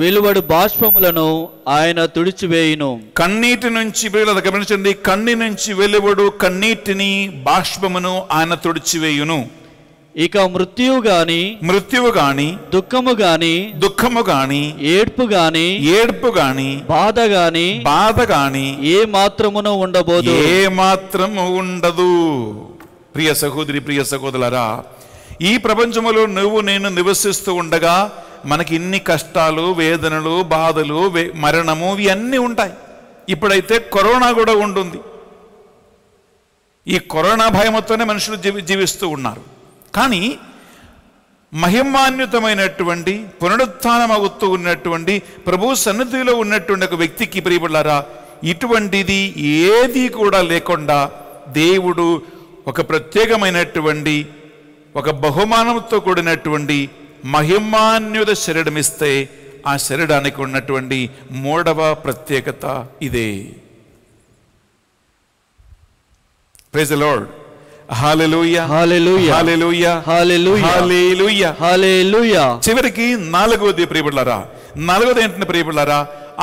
వెలువడు బాష్పములను ఆయన తుడిచివేయును కన్నీటి నుంచి గమనించండి కన్ని నుంచి వెలువడు కన్నీటిని బాష్పమును ఆయన తుడిచివేయును ఇక మృత్యువు గాని మృత్యువు గాని దుఃఖము గాని దుఃఖము గాని ఏడ్పు గాని ఏడ్పు గాని బాధ గాని బాధ గాని ఏ మాత్రమును ఉండబోదు ఏ మాత్రము ఉండదు ప్రియ సహోదరి ప్రియ సహోదరులరా ఈ ప్రపంచములో నువ్వు నేను నివసిస్తూ ఉండగా మనకి ఇన్ని కష్టాలు వేదనలు బాధలు మరణము ఇవన్నీ ఉంటాయి ఇప్పుడైతే కరోనా కూడా ఉంటుంది ఈ కరోనా భయమతోనే మనుషులు జీవి జీవిస్తూ ఉన్నారు కానీ మహిమాన్వితమైనటువంటి పునరుత్నమవుతూ ఉన్నటువంటి ప్రభు సన్నిధిలో ఉన్నటువంటి ఒక వ్యక్తికి ప్రియపడారా ఇటువంటిది ఏది కూడా లేకుండా దేవుడు ఒక ప్రత్యేకమైనటువంటి ఒక బహుమానంతో కూడినటువంటి మహిమాన్యుత శరీరమిస్తే ఆ శరీరానికి ఉన్నటువంటి మూడవ ప్రత్యేకత ఇదే ప్రైజ్ లార్డ్ చివరికి నాలుగవది ప్రియబులారా నాలుగవది ఏంటంటే ప్రియబులారా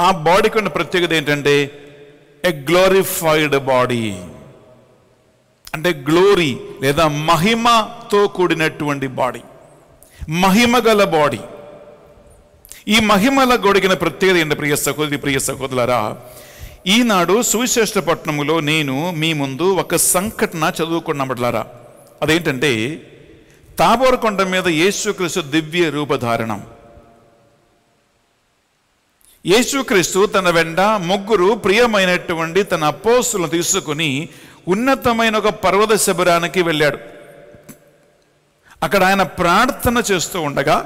ఆ బాడీకి ఉన్న ప్రత్యేకత ఏంటంటే ఎ గ్లోరిఫైడ్ బాడీ అంటే గ్లోరీ లేదా మహిమతో కూడినటువంటి బాడీ మహిమ గల బాడీ ఈ మహిమల గొడిగిన ప్రత్యేకత ఏంటంటే ప్రియ సహోదరి ప్రియ సహోదరులారా ఈనాడు పట్టణములో నేను మీ ముందు ఒక సంఘటన చదువుకున్నబట్లారా అదేంటంటే తాబోరకొండ మీద యేసుక్రీస్తు దివ్య రూపధారణం యేసుక్రీస్తు తన వెంట ముగ్గురు ప్రియమైనటువంటి తన అపోస్తులను తీసుకుని ఉన్నతమైన ఒక పర్వత శిబిరానికి వెళ్ళాడు అక్కడ ఆయన ప్రార్థన చేస్తూ ఉండగా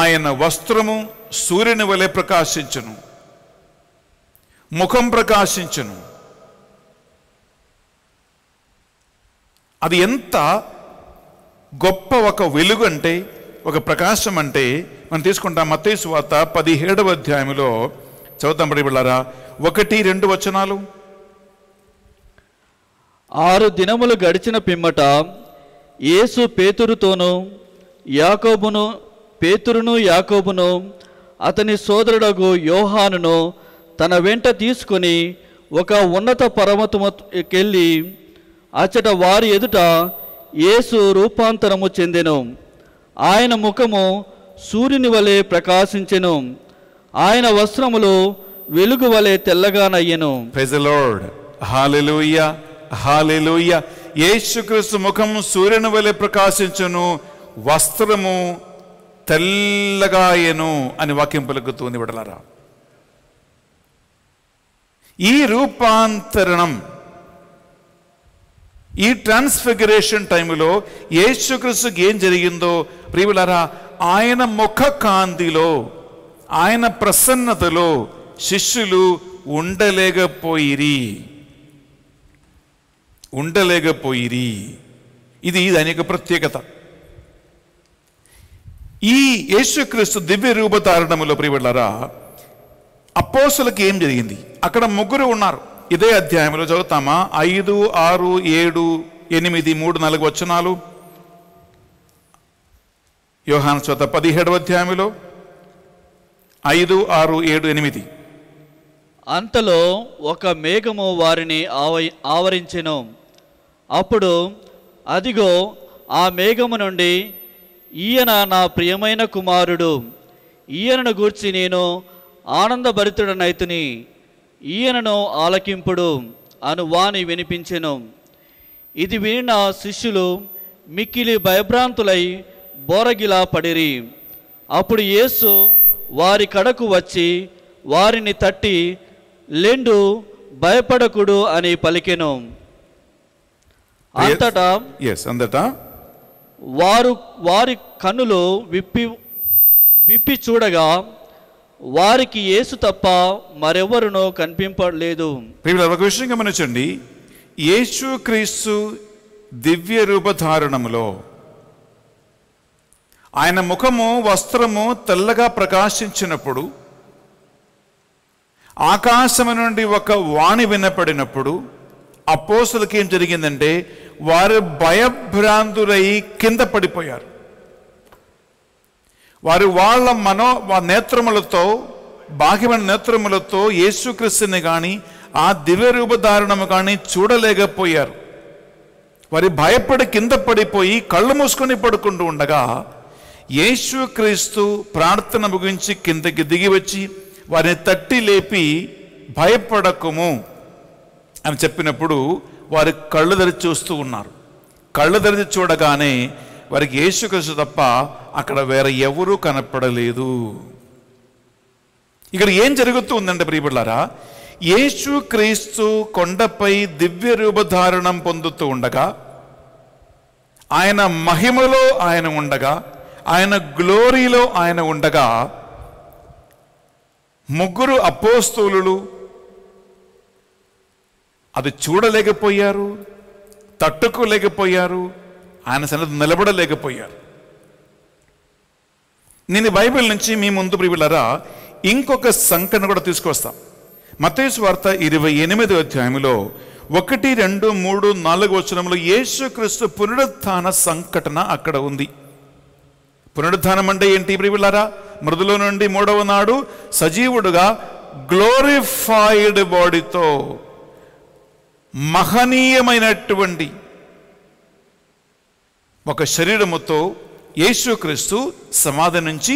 ఆయన వస్త్రము సూర్యుని వలె ప్రకాశించను ముఖం ప్రకాశించును అది ఎంత గొప్ప ఒక వెలుగు అంటే ఒక ప్రకాశం అంటే మనం తీసుకుంటాం మతేసు వార్త పదిహేడవ అధ్యాయంలో పడి వెళ్ళారా ఒకటి రెండు వచనాలు ఆరు దినములు గడిచిన పిమ్మట యేసు పేతురుతోను యాకోబును పేతురును యాకోబును అతని సోదరుడగు యోహానును తన వెంట తీసుకొని ఒక ఉన్నత పర్వతముకెళ్ళి అచ్చట వారి ఎదుట యేసు రూపాంతరము చెందెను ఆయన ముఖము సూర్యుని వలె ప్రకాశించెను ఆయన వస్త్రములు వెలుగు వలె తెల్లగానయ్యను హాలెలూయ హాలెలూయ యేసుక్రీస్తు ముఖం సూర్యుని వలె ప్రకాశించును వస్త్రము తెల్లగాయను అని వాక్యం పలుకుతుంది విడలరా ఈ రూపాంతరణం ఈ ట్రాన్స్ఫిగరేషన్ టైంలో యేసుక్రీస్తుకి ఏం జరిగిందో ప్రియులరా ఆయన ముఖ కాంతిలో ఆయన ప్రసన్నతలో శిష్యులు ఉండలేకపోయిరి ఉండలేకపోయిరి ఇది దాని ప్రత్యేకత ఈ యేసుక్రీస్తు దివ్య రూపతారణములో ప్రియులరా అపోసులకి ఏం జరిగింది అక్కడ ముగ్గురు ఉన్నారు ఇదే అధ్యాయంలో చదువుతామా ఐదు ఆరు ఏడు ఎనిమిది మూడు నాలుగు వచనాలు యోహాన్ చోత పదిహేడవ అధ్యాయంలో ఐదు ఆరు ఏడు ఎనిమిది అంతలో ఒక మేఘము వారిని ఆవరించెను అప్పుడు అదిగో ఆ మేఘము నుండి ఈయన నా ప్రియమైన కుమారుడు ఈయనను గూర్చి నేను నైతుని ఈయనను ఆలకింపుడు అను వాణి వినిపించెను ఇది వినిన శిష్యులు మిక్కిలి భయభ్రాంతులై బోరగిలా పడిరి అప్పుడు యేసు వారి కడకు వచ్చి వారిని తట్టి లెండు భయపడకుడు అని పలికెను అంతటా ఎస్ అంతటా వారు వారి కన్నులు విప్పి విప్పి చూడగా వారికి యేసు తప్ప మరెవరునో కనిపింపలేదు ఒక విషయం గమనించండి యేసు క్రీస్తు దివ్య రూపధారణములో ఆయన ముఖము వస్త్రము తెల్లగా ప్రకాశించినప్పుడు ఆకాశము నుండి ఒక వాణి వినపడినప్పుడు అపోసులకి ఏం జరిగిందంటే వారు భయభ్రాంతులై కింద పడిపోయారు వారు వాళ్ళ మనో నేత్రములతో బాహ్యమైన నేత్రములతో యేసుక్రీస్తుని కానీ ఆ దివ్య రూపధారణము కానీ చూడలేకపోయారు వారి భయపడి కింద పడిపోయి కళ్ళు మూసుకొని పడుకుంటూ ఉండగా యేసుక్రీస్తు ప్రార్థన ముగించి కిందకి దిగి వచ్చి వారిని తట్టి లేపి భయపడకుము అని చెప్పినప్పుడు వారు కళ్ళు తెరిచి చూస్తూ ఉన్నారు కళ్ళు తెరిచి చూడగానే వారికి యేసుకృష్ణ తప్ప అక్కడ వేరే ఎవరూ కనపడలేదు ఇక్కడ ఏం జరుగుతూ ఉందంటే ప్రియపడ్లారా యేసు క్రీస్తు కొండపై దివ్య రూపధారణం పొందుతూ ఉండగా ఆయన మహిమలో ఆయన ఉండగా ఆయన గ్లోరీలో ఆయన ఉండగా ముగ్గురు అపోస్తూలు అది చూడలేకపోయారు తట్టుకోలేకపోయారు ఆయన సన్నది నిలబడలేకపోయారు నేను బైబిల్ నుంచి మీ ముందు ప్రియులరా ఇంకొక సంకటన కూడా తీసుకొస్తాం మతేసు వార్త ఇరవై ఎనిమిది అధ్యాయంలో ఒకటి రెండు మూడు నాలుగు వచనంలో యేసుక్రీస్తు పునరుత్థాన సంకటన అక్కడ ఉంది పునరుద్ధానం అంటే ఏంటి ప్రియులారా మృదులో నుండి మూడవ నాడు సజీవుడుగా గ్లోరిఫైడ్ బాడీతో మహనీయమైనటువంటి ఒక శరీరముతో యేసుక్రీస్తు సమాధి నుంచి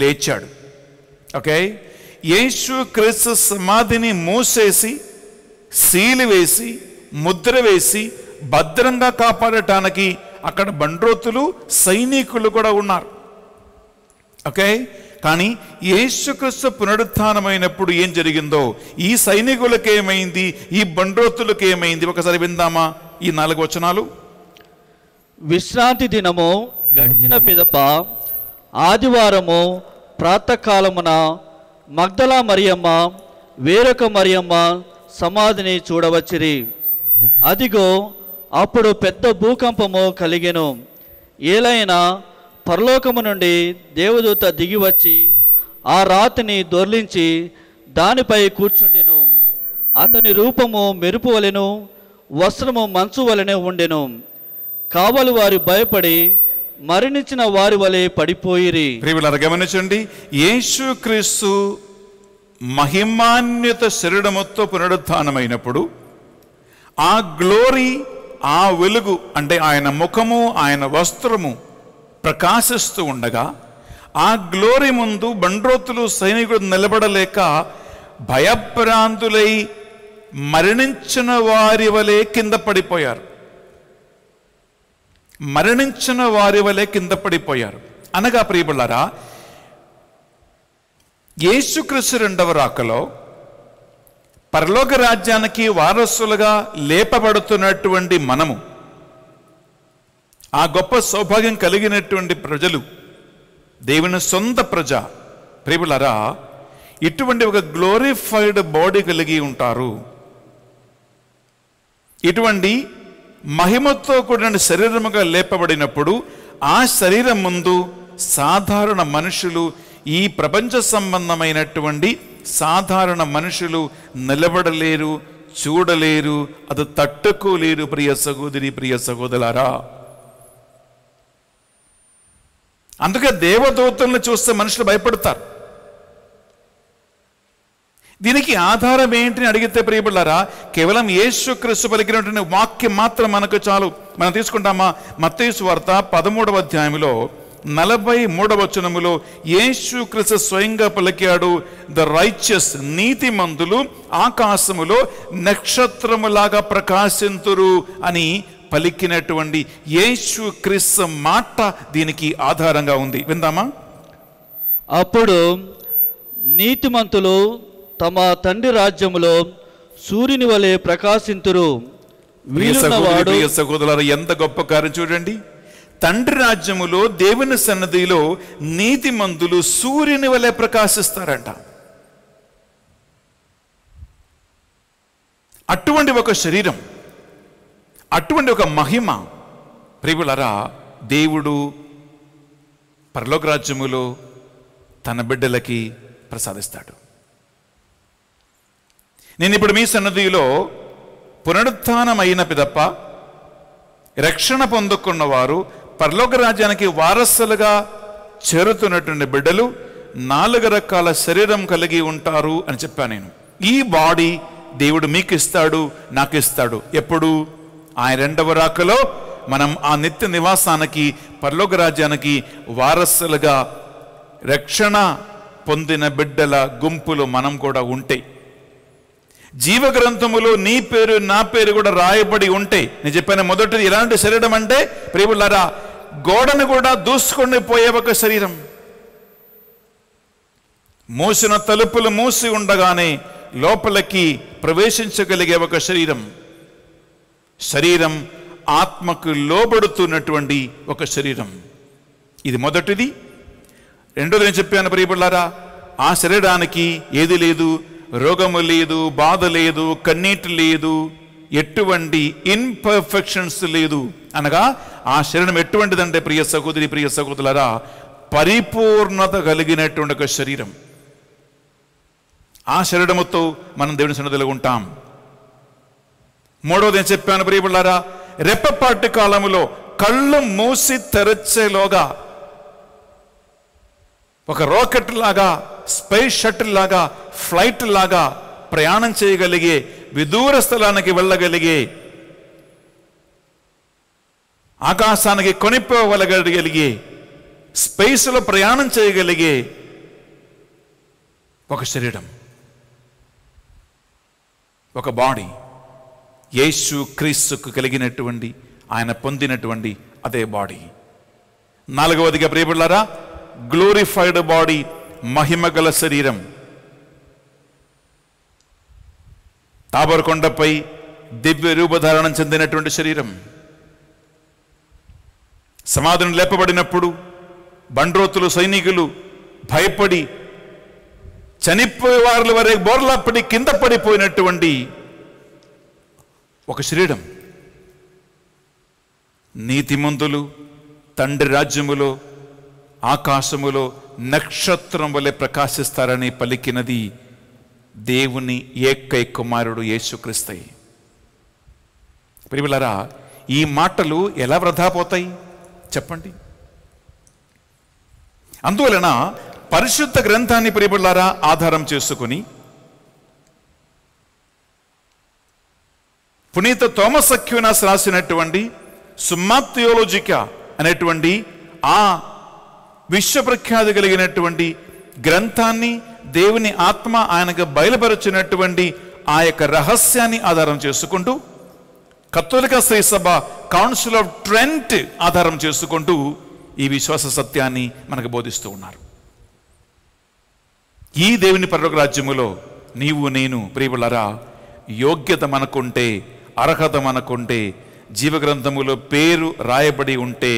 లేచాడు ఓకే యేసుక్రీస్తు సమాధిని మూసేసి సీలు వేసి ముద్ర వేసి భద్రంగా కాపాడటానికి అక్కడ బండ్రోతులు సైనికులు కూడా ఉన్నారు ఓకే కానీ యేసుక్రీస్తు పునరుత్నమైనప్పుడు ఏం జరిగిందో ఈ సైనికులకేమైంది ఈ బండ్రోతులకేమైంది ఒకసారి విందామా ఈ నాలుగు వచనాలు విశ్రాంతి దినము గడిచిన పిదప ఆదివారము ప్రాతకాలమున మగ్దలా మరియమ్మ వేరొక మరియమ్మ సమాధిని చూడవచ్చిరి అదిగో అప్పుడు పెద్ద భూకంపము కలిగెను ఏలైనా పరలోకము నుండి దేవదూత దిగివచ్చి ఆ రాతిని దొర్లించి దానిపై కూర్చుండెను అతని రూపము మెరుపు వలెను వస్త్రము మంచు వలెనే ఉండెను కావలి వారు భయపడి మరణించిన వారి వలె పడిపోయిరి ప్రియులారా గమనించండి క్రీస్తు మహిమాన్యత శరీరముతో పునరుత్నమైనప్పుడు ఆ గ్లోరీ ఆ వెలుగు అంటే ఆయన ముఖము ఆయన వస్త్రము ప్రకాశిస్తూ ఉండగా ఆ గ్లోరీ ముందు బండ్రోతులు సైనికుడు నిలబడలేక భయభ్రాంతులై మరణించిన వారి వలె కింద పడిపోయారు మరణించిన వారి వలె కింద పడిపోయారు అనగా ప్రియబుల్లారా యేసుక్రీస్తు రెండవ రాకలో పరలోక రాజ్యానికి వారసులుగా లేపబడుతున్నటువంటి మనము ఆ గొప్ప సౌభాగ్యం కలిగినటువంటి ప్రజలు దేవుని సొంత ప్రజ ప్రియులరా ఇటువంటి ఒక గ్లోరిఫైడ్ బాడీ కలిగి ఉంటారు ఇటువంటి మహిమతో కూడిన శరీరముగా లేపబడినప్పుడు ఆ శరీరం ముందు సాధారణ మనుషులు ఈ ప్రపంచ సంబంధమైనటువంటి సాధారణ మనుషులు నిలబడలేరు చూడలేరు అది తట్టుకోలేరు ప్రియ సహోదరి ప్రియ సహోదరులారా అందుకే దేవదూతలను చూస్తే మనుషులు భయపడతారు దీనికి ఆధారం ఏంటిని అడిగితే ప్రియబుల్లారా కేవలం యేసుక్రీస్తు పలికినటువంటి వాక్యం మాత్రం మనకు చాలు మనం తీసుకుంటామా మత్తేసు వార్త పదమూడవ అధ్యాయంలో నలభై మూడవ వచనములో యేసుక్రీస్తు స్వయంగా పలికాడు ద రైచస్ నీతి మందులు ఆకాశములో నక్షత్రములాగా ప్రకాశింతురు అని పలికినటువంటి యేసు క్రీస్తు మాట దీనికి ఆధారంగా ఉంది విందామా అప్పుడు నీతిమంతులు తమ తండ్రి రాజ్యములో సూర్యుని వలె ప్రకాశింతురు సహోదరు ఎంత గొప్ప కార్యం చూడండి తండ్రి రాజ్యములో దేవుని సన్నదిలో నీతి మందులు సూర్యుని వలె ప్రకాశిస్తారంట అటువంటి ఒక శరీరం అటువంటి ఒక మహిమ ప్రియులరా దేవుడు పరలోక రాజ్యములో తన బిడ్డలకి ప్రసాదిస్తాడు నేను ఇప్పుడు మీ సన్నదిలో పునరుత్నమైన పిదప్ప రక్షణ పొందుకున్న వారు పరలోక రాజ్యానికి వారసులుగా చేరుతున్నటువంటి బిడ్డలు నాలుగు రకాల శరీరం కలిగి ఉంటారు అని చెప్పాను నేను ఈ బాడీ దేవుడు మీకు ఇస్తాడు నాకు ఇస్తాడు ఎప్పుడు ఆయన రెండవ రాకలో మనం ఆ నిత్య నివాసానికి పర్లోక రాజ్యానికి వారసులుగా రక్షణ పొందిన బిడ్డల గుంపులు మనం కూడా ఉంటాయి జీవ గ్రంథములో నీ పేరు నా పేరు కూడా రాయబడి ఉంటే నేను చెప్పాను మొదటిది ఎలాంటి శరీరం అంటే ప్రేములారా గోడను కూడా దూసుకొని పోయే ఒక శరీరం మూసిన తలుపులు మూసి ఉండగానే లోపలికి ప్రవేశించగలిగే ఒక శరీరం శరీరం ఆత్మకు లోబడుతున్నటువంటి ఒక శరీరం ఇది మొదటిది రెండోది నేను చెప్పాను ప్రియపడ్లారా ఆ శరీరానికి ఏది లేదు రోగము లేదు బాధ లేదు కన్నీటి లేదు ఎటువంటి ఇన్పర్ఫెక్షన్స్ లేదు అనగా ఆ శరీరం ఎటువంటిదంటే ప్రియ సహోదరి ప్రియ సహోదరులరా పరిపూర్ణత కలిగినటువంటి ఒక శరీరం ఆ శరీరముతో మనం దేవుని సన్నదిలో ఉంటాం మూడవది నేను చెప్పాను ప్రియబుళ్ళారా రెప్పపాటి కాలంలో కళ్ళు మూసి తెరచేలోగా ఒక రాకెట్ లాగా స్పేస్ షటిల్ లాగా ఫ్లైట్ లాగా ప్రయాణం చేయగలిగే విదూర స్థలానికి వెళ్ళగలిగే ఆకాశానికి కొనిపోవలగలిగే స్పేస్లో ప్రయాణం చేయగలిగే ఒక శరీరం ఒక బాడీ యేసు క్రీస్తుకు కలిగినటువంటి ఆయన పొందినటువంటి అదే బాడీ నాలుగవదిగా ప్రియపడారా గ్లోరిఫైడ్ బాడీ మహిమగల శరీరం తాబరకొండపై దివ్య రూపధారణం చెందినటువంటి శరీరం సమాధిని లేపబడినప్పుడు బండ్రోతులు సైనికులు భయపడి చనిపోయే వారి వరే బోర్లాపడి కింద పడిపోయినటువంటి ఒక శరీరం నీతిమంతులు తండ్రి రాజ్యములో ఆకాశములో నక్షత్రం వలె ప్రకాశిస్తారని పలికినది దేవుని ఏకై కుమారుడు యేసుక్రిస్తయి ప్రియులరా ఈ మాటలు ఎలా వృధా పోతాయి చెప్పండి అందువలన పరిశుద్ధ గ్రంథాన్ని ప్రియబుల్లారా ఆధారం చేసుకుని పునీత తోమసఖ్యునాస్ రాసినటువంటి సుమ్మా థియోలోజికా అనేటువంటి ఆ విశ్వప్రఖ్యాతి కలిగినటువంటి గ్రంథాన్ని దేవుని ఆత్మ ఆయనకు బయలుపరచినటువంటి ఆ యొక్క రహస్యాన్ని ఆధారం చేసుకుంటూ కత్తోలిక స్త్రీ సభ కౌన్సిల్ ఆఫ్ ట్రెంట్ ఆధారం చేసుకుంటూ ఈ విశ్వాస సత్యాన్ని మనకు బోధిస్తూ ఉన్నారు ఈ దేవుని పర్వక రాజ్యములో నీవు నేను ప్రియులరా యోగ్యత మనకుంటే అర్హత మనకుంటే జీవగ్రంథములో పేరు రాయబడి ఉంటే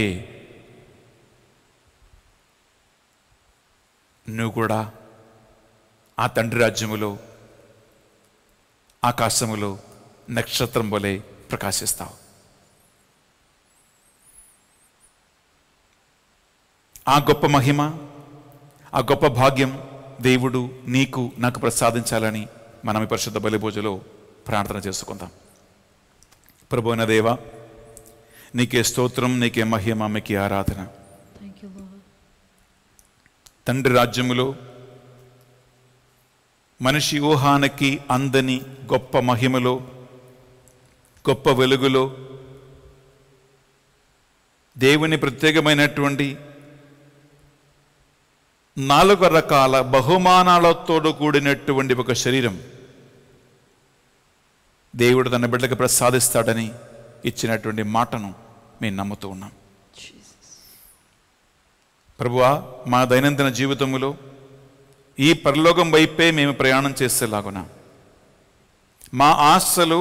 నువ్వు కూడా ఆ తండ్రి రాజ్యములో ఆకాశములో నక్షత్రం పోలే ప్రకాశిస్తావు ఆ గొప్ప మహిమ ఆ గొప్ప భాగ్యం దేవుడు నీకు నాకు ప్రసాదించాలని మనం పరిశుద్ధ బలిభోజలో ప్రార్థన చేసుకుందాం ప్రభువైన దేవా నీకే స్తోత్రం నీకే మహిమ మీకే ఆరాధన తండ్రి రాజ్యములో మనిషి ఊహానికి అందని గొప్ప మహిమలో గొప్ప వెలుగులో దేవుని ప్రత్యేకమైనటువంటి నాలుగు రకాల బహుమానాలతోడు కూడినటువంటి ఒక శరీరం దేవుడు తన బిడ్డకు ప్రసాదిస్తాడని ఇచ్చినటువంటి మాటను మేము నమ్ముతూ ఉన్నాం ప్రభువా మా దైనందిన జీవితంలో ఈ పరలోకం వైపే మేము ప్రయాణం చేసేలాగున మా ఆశలు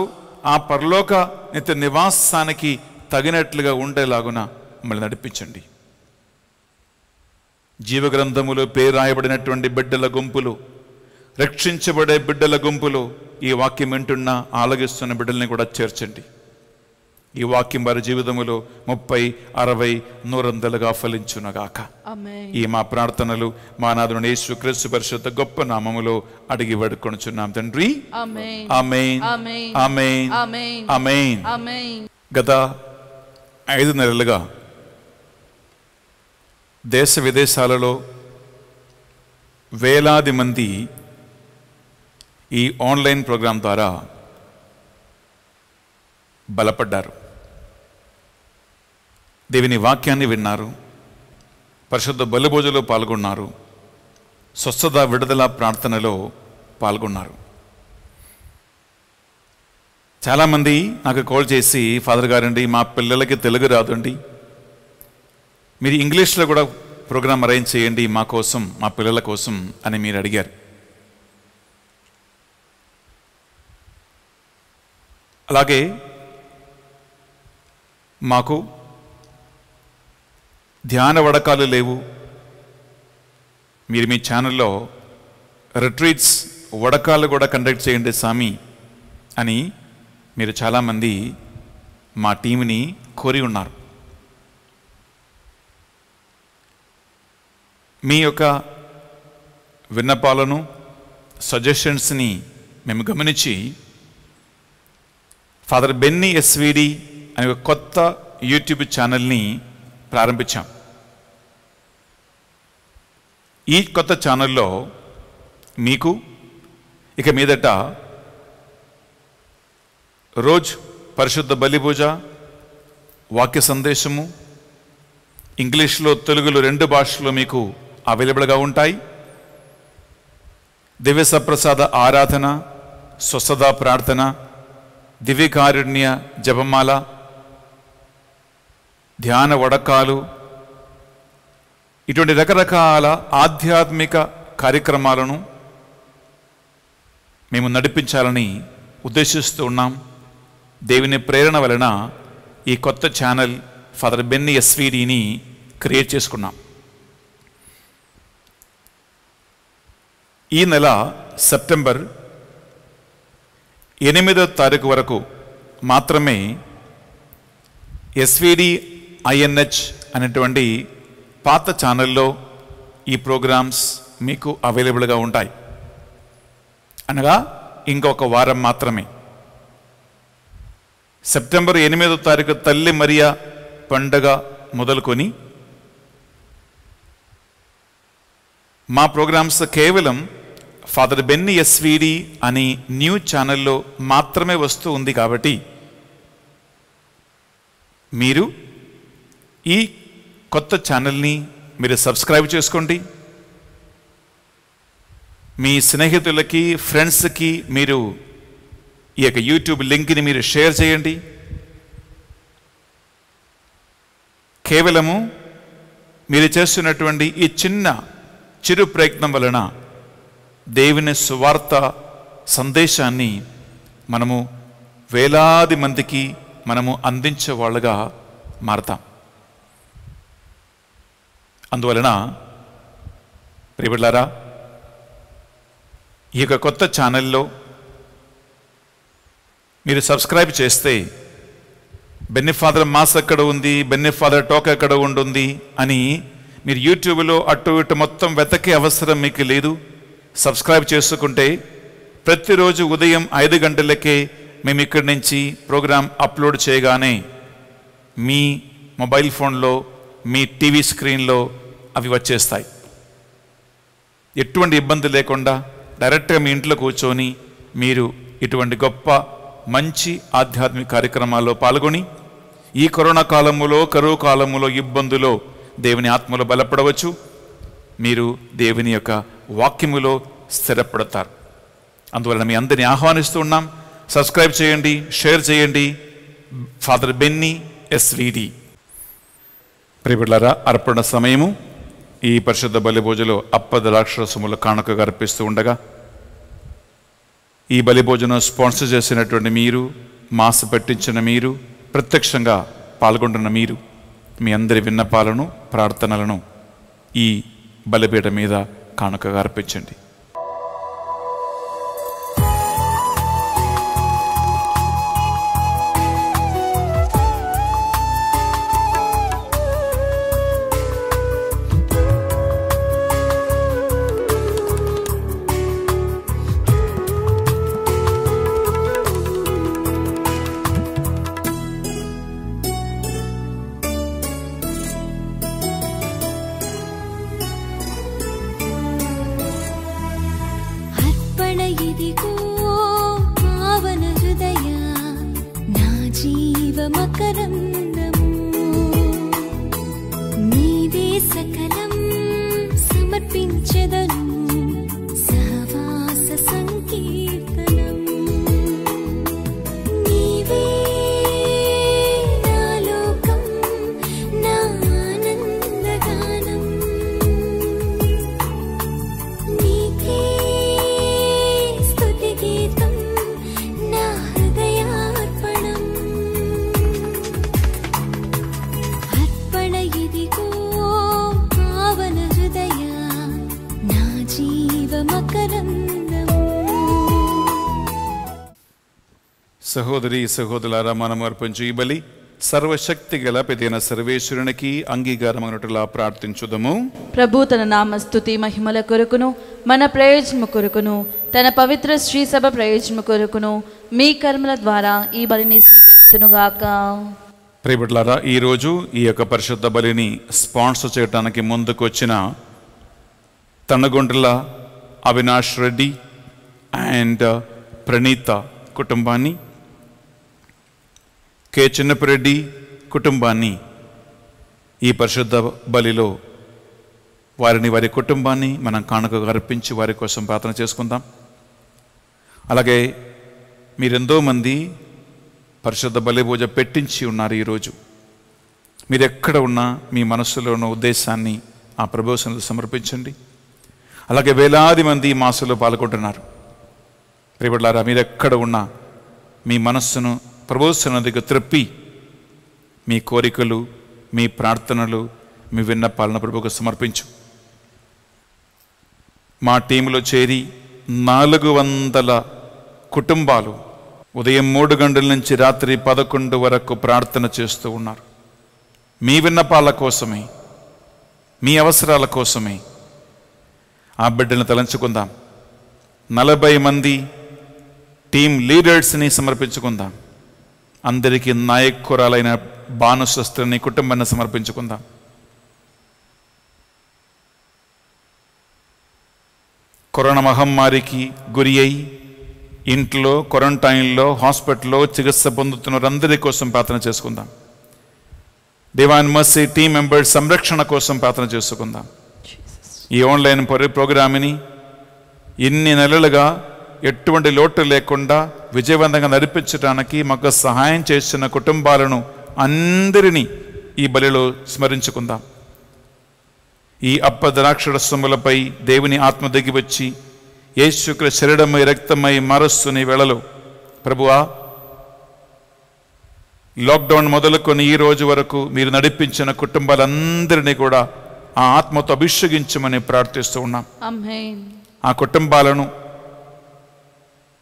ఆ పరలోక నిత్య నివాసానికి తగినట్లుగా ఉండేలాగున మమ్మల్ని నడిపించండి పేరు పేరాయబడినటువంటి బిడ్డల గుంపులు రక్షించబడే బిడ్డల గుంపులు ఈ వాక్యం వింటున్న ఆలగిస్తున్న బిడ్డల్ని కూడా చేర్చండి ఈ వాక్యం వారి జీవితములో ముప్పై అరవై నూరందలుగా ఫలించునగాక ఈ మా ప్రార్థనలు మా నాదుని యేసు క్రీస్తు పరిషత్ గొప్ప నామములో అడిగి పడుకొనుచున్నాం తండ్రి గత ఐదు నెలలుగా దేశ విదేశాలలో వేలాది మంది ఈ ఆన్లైన్ ప్రోగ్రాం ద్వారా బలపడ్డారు దేవుని వాక్యాన్ని విన్నారు పరిశుద్ధ బలిభోజలో పాల్గొన్నారు స్వస్థత విడుదల ప్రార్థనలో పాల్గొన్నారు చాలామంది నాకు కాల్ చేసి ఫాదర్ గారండి మా పిల్లలకి తెలుగు రాదండి మీరు ఇంగ్లీష్లో కూడా ప్రోగ్రాం అరేంజ్ చేయండి మా కోసం మా పిల్లల కోసం అని మీరు అడిగారు అలాగే మాకు ధ్యాన వడకాలు లేవు మీరు మీ ఛానల్లో రిట్రీట్స్ వడకాలు కూడా కండక్ట్ చేయండి స్వామి అని మీరు చాలామంది మా టీంని కోరి ఉన్నారు మీ యొక్క విన్నపాలను సజెషన్స్ని మేము గమనించి ఫాదర్ బెన్నీ ఎస్విడి అనే ఒక కొత్త యూట్యూబ్ ఛానల్ని ప్రారంభించాం ఈ కొత్త ఛానల్లో మీకు ఇక మీదట రోజు పరిశుద్ధ బలిపూజ వాక్య సందేశము ఇంగ్లీష్లో తెలుగులో రెండు భాషలు మీకు అవైలబుల్గా ఉంటాయి దివ్య సప్రసాద ఆరాధన స్వస్థత ప్రార్థన దివ్యకారుణ్య జపమాల ధ్యాన వడకాలు ఇటువంటి రకరకాల ఆధ్యాత్మిక కార్యక్రమాలను మేము నడిపించాలని ఉద్దేశిస్తూ ఉన్నాం దేవుని ప్రేరణ వలన ఈ కొత్త ఛానల్ ఫాదర్ బెన్ని ఎస్వీడీని క్రియేట్ చేసుకున్నాం ఈ నెల సెప్టెంబర్ ఎనిమిదో తారీఖు వరకు మాత్రమే ఎస్వీడీ ఐఎన్హెచ్ అనేటువంటి పాత ఛానల్లో ఈ ప్రోగ్రామ్స్ మీకు అవైలబుల్గా ఉంటాయి అనగా ఇంకొక వారం మాత్రమే సెప్టెంబర్ ఎనిమిదో తారీఖు తల్లి మరియా పండగ మొదలుకొని మా ప్రోగ్రామ్స్ కేవలం ఫాదర్ బెన్ని ఎస్వీడి అని న్యూ ఛానల్లో మాత్రమే వస్తూ ఉంది కాబట్టి మీరు ఈ కొత్త ఛానల్ని మీరు సబ్స్క్రైబ్ చేసుకోండి మీ స్నేహితులకి ఫ్రెండ్స్కి మీరు ఈ యొక్క యూట్యూబ్ లింక్ని మీరు షేర్ చేయండి కేవలము మీరు చేస్తున్నటువంటి ఈ చిన్న చిరు ప్రయత్నం వలన దేవుని సువార్త సందేశాన్ని మనము వేలాది మందికి మనము అందించే వాళ్ళగా మారతాం అందువలన ప్రియబిడ్లారా ఈ యొక్క కొత్త ఛానల్లో మీరు సబ్స్క్రైబ్ చేస్తే బెన్నిఫాదర్ మాస్ ఎక్కడ ఉంది బెన్నిఫాదర్ టాక్ ఎక్కడ ఉంటుంది అని మీరు యూట్యూబ్లో అటు ఇటు మొత్తం వెతకే అవసరం మీకు లేదు సబ్స్క్రైబ్ చేసుకుంటే ప్రతిరోజు ఉదయం ఐదు గంటలకే మేము ఇక్కడి నుంచి ప్రోగ్రాం అప్లోడ్ చేయగానే మీ మొబైల్ ఫోన్లో మీ టీవీ స్క్రీన్లో అవి వచ్చేస్తాయి ఎటువంటి ఇబ్బంది లేకుండా డైరెక్ట్గా మీ ఇంట్లో కూర్చొని మీరు ఇటువంటి గొప్ప మంచి ఆధ్యాత్మిక కార్యక్రమాల్లో పాల్గొని ఈ కరోనా కాలములో కరువు కాలములో ఇబ్బందులో దేవుని ఆత్మలో బలపడవచ్చు మీరు దేవుని యొక్క వాక్యములో స్థిరపడతారు అందువలన మీ అందరిని ఉన్నాం సబ్స్క్రైబ్ చేయండి షేర్ చేయండి ఫాదర్ బెన్నీ ఎస్వీడీ ప్రియబిడ్లారా అర్పణ సమయము ఈ పరిశుద్ధ అప్పద అప్పద్రాక్షరసముల కానుకగా అర్పిస్తూ ఉండగా ఈ బలిభోజనం స్పాన్సర్ చేసినటువంటి మీరు మాస పెట్టించిన మీరు ప్రత్యక్షంగా పాల్గొంటున్న మీరు మీ అందరి విన్నపాలను ప్రార్థనలను ఈ బలిపీఠ మీద కానుకగా అర్పించండి రక్షణ ఇదిగో పావన హృదయ నా నీవే సకలం సమర్పించదను సహోదరి సహోదరులారా మనం అర్పించు బలి సర్వశక్తి గల పెదైన సర్వేశ్వరునికి అంగీకారం ప్రార్థించుదము ప్రభు తన నామస్తుతి మహిమల కొరకును మన ప్రయోజనము కొరకును తన పవిత్ర శ్రీ సభ ప్రయోజనము కొరకును మీ కర్మల ద్వారా ఈ బలిని స్వీకరించునుగాక ఈ ఈరోజు ఈ యొక్క పరిశుద్ధ బలిని స్పాన్సర్ చేయడానికి ముందుకు వచ్చిన తన్నగుండ్రల అవినాష్ రెడ్డి అండ్ ప్రణీత కుటుంబాన్ని కె చిన్నపిరెడ్డి కుటుంబాన్ని ఈ పరిశుద్ధ బలిలో వారిని వారి కుటుంబాన్ని మనం కానుకగా అర్పించి వారి కోసం ప్రార్థన చేసుకుందాం అలాగే మీరెంతో మంది పరిశుద్ధ బలి పూజ పెట్టించి ఉన్నారు ఈరోజు మీరు ఎక్కడ ఉన్నా మీ మనస్సులో ఉన్న ఉద్దేశాన్ని ఆ ప్రభుత్వంలో సమర్పించండి అలాగే వేలాది మంది ఈ మాసంలో పాల్గొంటున్నారు ప్రియబడ్లారా మీరు ఎక్కడ ఉన్నా మీ మనస్సును ప్రభుత్వం దగ్గర త్రొప్పి మీ కోరికలు మీ ప్రార్థనలు మీ విన్నపాలను ప్రభుకు సమర్పించు మా టీంలో చేరి నాలుగు వందల కుటుంబాలు ఉదయం మూడు గంటల నుంచి రాత్రి పదకొండు వరకు ప్రార్థన చేస్తూ ఉన్నారు మీ విన్నపాల కోసమే మీ అవసరాల కోసమే ఆ బిడ్డను తలంచుకుందాం నలభై మంది టీం లీడర్స్ని సమర్పించుకుందాం అందరికీ నాయకురాలైన బానుస కుటుంబాన్ని సమర్పించుకుందాం కరోనా మహమ్మారికి గురి అయి ఇంట్లో క్వారంటైన్లో హాస్పిటల్లో చికిత్స పొందుతున్న వారందరి కోసం ప్రార్థన చేసుకుందాం దివాన్ మర్సీ టీం మెంబర్స్ సంరక్షణ కోసం ప్రార్థన చేసుకుందాం ఈ ఆన్లైన్ ప్రోగ్రామ్ని ఇన్ని నెలలుగా ఎటువంటి లోటు లేకుండా విజయవంతంగా నడిపించడానికి మాకు సహాయం చేసిన కుటుంబాలను అందరినీ ఈ బలిలో స్మరించుకుందాం ఈ అప్ప ద్రాక్షరసములపై దేవుని ఆత్మ దిగి ఏ యేసుక్ర శరీరమై రక్తమై మరస్సుని వేళలో ప్రభువా లాక్డౌన్ మొదలుకొని ఈ రోజు వరకు మీరు నడిపించిన కుటుంబాలందరినీ కూడా ఆ ఆత్మతో అభిషేగించమని ప్రార్థిస్తూ ఉన్నాం ఆ కుటుంబాలను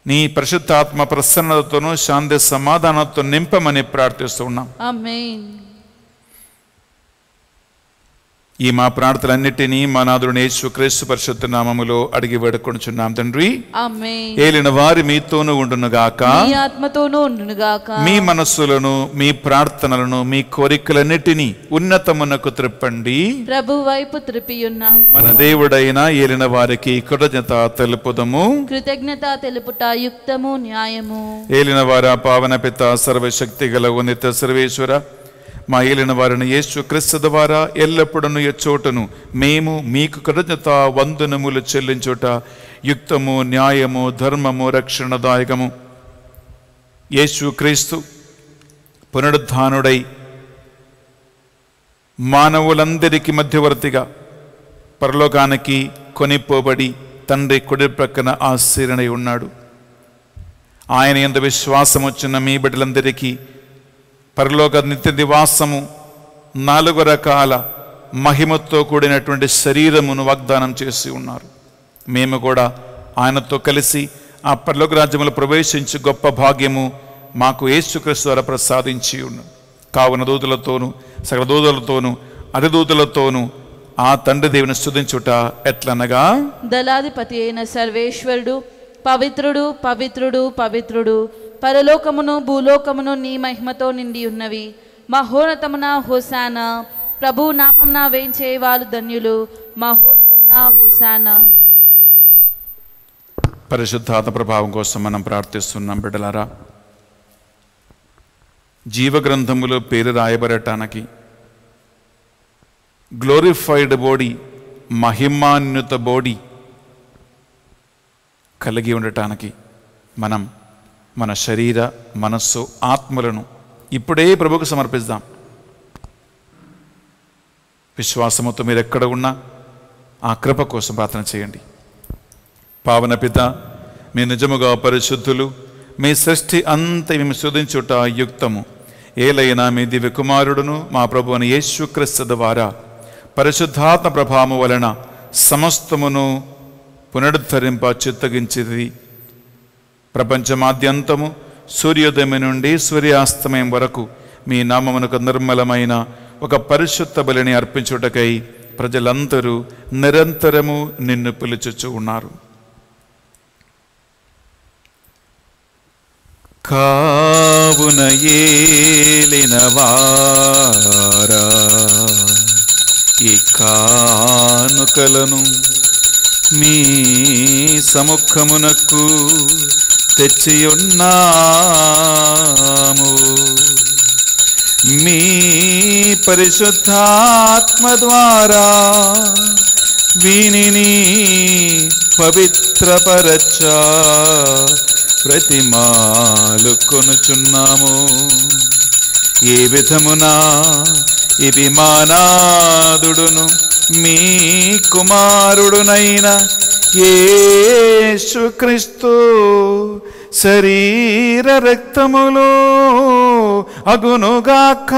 నీ పరిశుద్ధాత్మ ప్రసన్నతతోనూ శాంతి సమాధానంతో నింపమని ప్రార్థిస్తున్నాం ఈ మా ప్రార్థనలన్నిటినీ మా నాదుడు యేసుక్రీస్తు పరిశుద్ధ నామములో అడిగి వేడుకొనుచున్నాం తండ్రి ఏలిన వారి మీతోనూ ఉండునుగాక మీ ఆత్మతోనూ ఉండునుగాక మీ మనస్సులను మీ ప్రార్థనలను మీ కోరికలన్నిటినీ ఉన్నతమునకు త్రిప్పండి ప్రభు వైపు త్రిపియున్న మన దేవుడైన ఏలిన వారికి కృతజ్ఞత తెలుపుదము కృతజ్ఞత తెలుపుట యుక్తము న్యాయము ఏలిన వారా పావన పిత సర్వశక్తి గల ఉన్నత సర్వేశ్వర మా ఏలిన వారిని యేసు క్రీస్తు ద్వారా ఎల్లప్పుడూ ఎచ్చోటను మేము మీకు కృతజ్ఞత వందనములు చెల్లించుట యుక్తము న్యాయము ధర్మము రక్షణదాయకము యేసు క్రీస్తు పునరుద్ధానుడై మానవులందరికీ మధ్యవర్తిగా పరలోకానికి కొనిపోబడి తండ్రి కుడి ప్రక్కన ఆశీరణై ఉన్నాడు ఆయన ఎంత విశ్వాసం వచ్చిన మీ బిడ్డలందరికీ పరలోక నిత్య నివాసము నాలుగు రకాల మహిమతో కూడినటువంటి శరీరమును వాగ్దానం చేసి ఉన్నారు మేము కూడా ఆయనతో కలిసి ఆ పరలోక రాజ్యములు ప్రవేశించి గొప్ప భాగ్యము మాకు యేసుక్రీస్తు ద్వారా ప్రసాదించి ఉన్నాం కావున దూతులతోనూ సకల దూతలతోనూ అతిదూతులతోనూ ఆ తండ్రి దేవుని స్థుతించుట ఎట్లనగా దళాధిపతి అయిన సర్వేశ్వరుడు పవిత్రుడు పవిత్రుడు పవిత్రుడు పరలోకమును భూలోకమును నీ మహిమతో నిండి ఉన్నవి మహోనతమున హోసాన ప్రభు నా వేయించే వాళ్ళు ధన్యులు మహోనతమున హోసాన పరిశుద్ధాత ప్రభావం కోసం మనం ప్రార్థిస్తున్నాం బిడ్డలారా జీవగ్రంథములో పేరు రాయబడటానికి గ్లోరిఫైడ్ బోడీ మహిమాన్యుత బోడీ కలిగి ఉండటానికి మనం మన శరీర మనస్సు ఆత్మలను ఇప్పుడే ప్రభుకు సమర్పిద్దాం విశ్వాసముతో మీరు ఎక్కడ ఉన్నా ఆ కృప కోసం ప్రార్థన చేయండి పావన పిత మీ నిజముగా పరిశుద్ధులు మీ సృష్టి అంత మేము శోధించుట యుక్తము ఏలైనా మీ దివ్య కుమారుడును మా ప్రభు అని యేసుక్రీస్తు ద్వారా పరిశుద్ధాత్మ ప్రభావము వలన సమస్తమును పునరుద్ధరింప చిత్తగించేది ప్రపంచమాద్యంతము సూర్యోదయం నుండి సూర్యాస్తమయం వరకు మీ నామమునకు నిర్మలమైన ఒక పరిశుద్ధ బలిని అర్పించుటకై ప్రజలందరూ నిరంతరము నిన్ను పిలుచుచు ఉన్నారు కావున ఏలినవారా ఈ కానుకలను మీ సముఖమునకు తెచ్చియున్నాము మీ పరిశుద్ధాత్మ ద్వారా విని పవిత్రపరచ ప్రతిమాలు కొనుచున్నాము ఏ విధమున ఇది మానాదుడును మీ కుమారుడునైనా యేసుక్రీస్తు శరీర రక్తములు అగునుగాక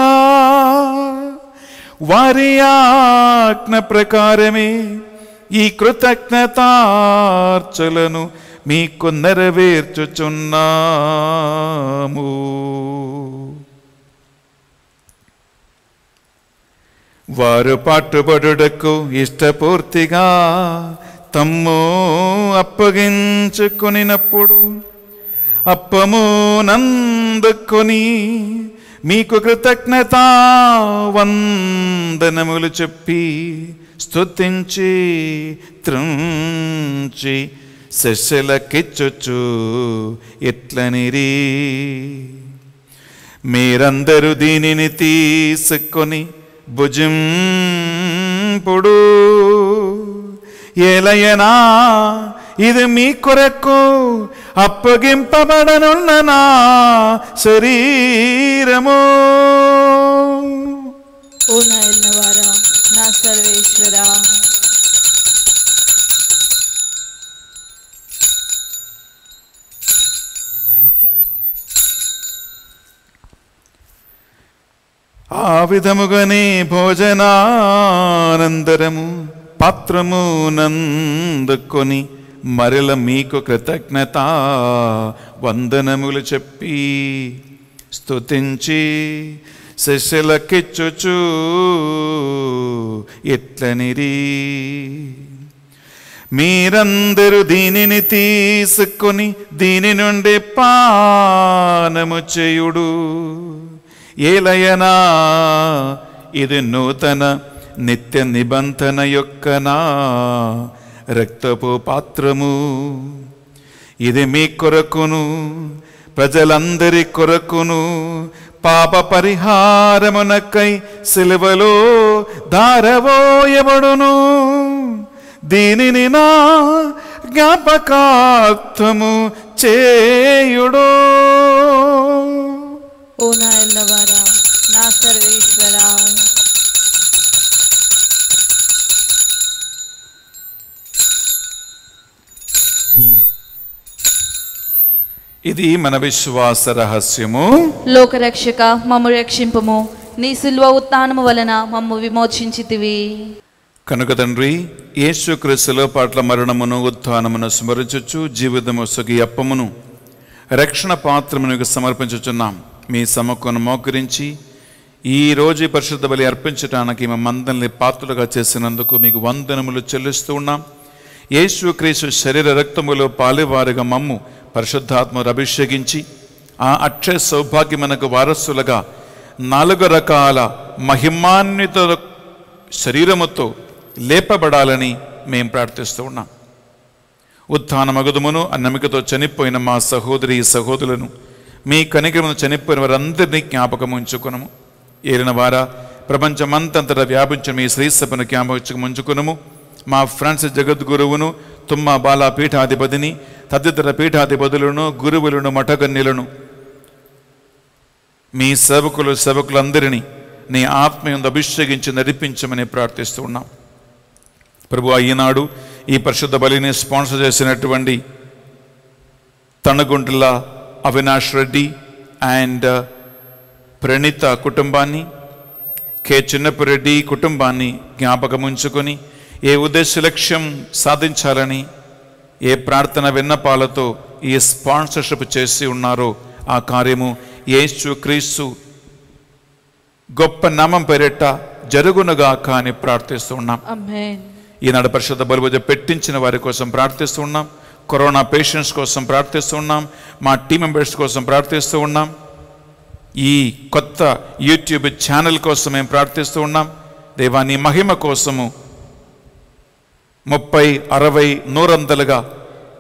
వారి ఆజ్ఞ ప్రకారమే ఈ కృతజ్ఞతార్చలను మీకు నెరవేర్చుచున్నాము వారు పాటుబడుటకు ఇష్టపూర్తిగా తమ్ము అప్పగించుకొనినప్పుడు అప్పము నందుకొని మీకు కృతజ్ఞత వందనములు చెప్పి స్తుతించి తృంచి శశలకిచ్చుచు ఎట్లనిరి మీరందరూ దీనిని తీసుకొని భుజింపుడు ఎలయనా ఇది మీ కొరకు అప్పగింపబడనున్న నా శరీరము ఓ నాయనవారా నా సర్వేశ్వరా ఆ విధముగానే భోజనానందరము పాత్రమునందుకొని మరల మీకు కృతజ్ఞత వందనములు చెప్పి స్తుతించి శిశులకిచ్చుచు ఎట్లనిరి మీరందరూ దీనిని తీసుకొని దీని నుండి పానము చేయుడు ఏలయనా ఇది నూతన నిత్య నిబంధన యొక్క నా రక్తపు పాత్రము ఇది మీ కొరకును ప్రజలందరి కొరకును పాప పరిహారమునకై సిలువలో దారవోయబడును దీనిని నా జ్ఞాపకార్థము చేయుడో ఓ నాయల్లవారా నా సర్వేశ్వరా ఇది మన విశ్వాస రహస్యము లోకరక్షక మమ్ము రక్షింపము నీ సిల్వ ఉత్నము వలన మమ్ము విమోచించితివి కనుక తండ్రి యేసుక్రీస్తులో పాట్ల మరణమును ఉత్థానమును స్మరించచ్చు జీవితము సుఖి అప్పమును రక్షణ పాత్రమును సమర్పించుచున్నాం మీ సమకును మోకరించి ఈ రోజు పరిశుద్ధ బలి అర్పించడానికి మమ్మందరిని పాత్రలుగా చేసినందుకు మీకు వందనములు చెల్లిస్తూ ఉన్నాం యేసుక్రీస్తు శరీర రక్తములో పాలేవారుగా మమ్ము పరిశుద్ధాత్మను అభిషేకించి ఆ అక్షయ సౌభాగ్యమనకు వారసులుగా నాలుగు రకాల మహిమాన్విత శరీరముతో లేపబడాలని మేము ప్రార్థిస్తూ ఉన్నాం ఉత్థాన ఆ నమికతో చనిపోయిన మా సహోదరి సహోదరులను మీ కనికమును చనిపోయిన వారందరినీ జ్ఞాపకం ఉంచుకునము ఏలిన వార ప్రపంచమంతంతటా వ్యాపించిన మీ శ్రీసభను జ్ఞాపకం ఉంచుకునము మా ఫ్రాన్స్ జగద్గురువును తుమ్మ బాల పీఠాధిపతిని తదితర పీఠాధిపతులను గురువులను మఠగన్యులను మీ సేవకులు సేవకులందరినీ నీ ఆత్మయందు అభిషేకించి నడిపించమని ప్రార్థిస్తూ ఉన్నాం ప్రభు ఈనాడు ఈ పరిశుద్ధ బలిని స్పాన్సర్ చేసినటువంటి తణగుంటల అవినాష్ రెడ్డి అండ్ ప్రణీత కుటుంబాన్ని కె చిన్నపురెడ్డి కుటుంబాన్ని జ్ఞాపకం ఉంచుకొని ఏ ఉద్దేశ లక్ష్యం సాధించాలని ఏ ప్రార్థన విన్నపాలతో ఏ స్పాన్సర్షిప్ చేసి ఉన్నారో ఆ కార్యము ఏసు క్రీస్తు గొప్ప నామం పేరెట్ట జరుగునుగాక అని ప్రార్థిస్తూ ఉన్నాం ఈనాడు పరిశుద్ధ బలుబుజ పెట్టించిన వారి కోసం ప్రార్థిస్తూ ఉన్నాం కరోనా పేషెంట్స్ కోసం ప్రార్థిస్తూ ఉన్నాం మా టీం మెంబర్స్ కోసం ప్రార్థిస్తూ ఉన్నాం ఈ కొత్త యూట్యూబ్ ఛానల్ కోసం మేము ప్రార్థిస్తూ ఉన్నాం దేవాన్ని మహిమ కోసము ముప్పై అరవై నూరంతలుగా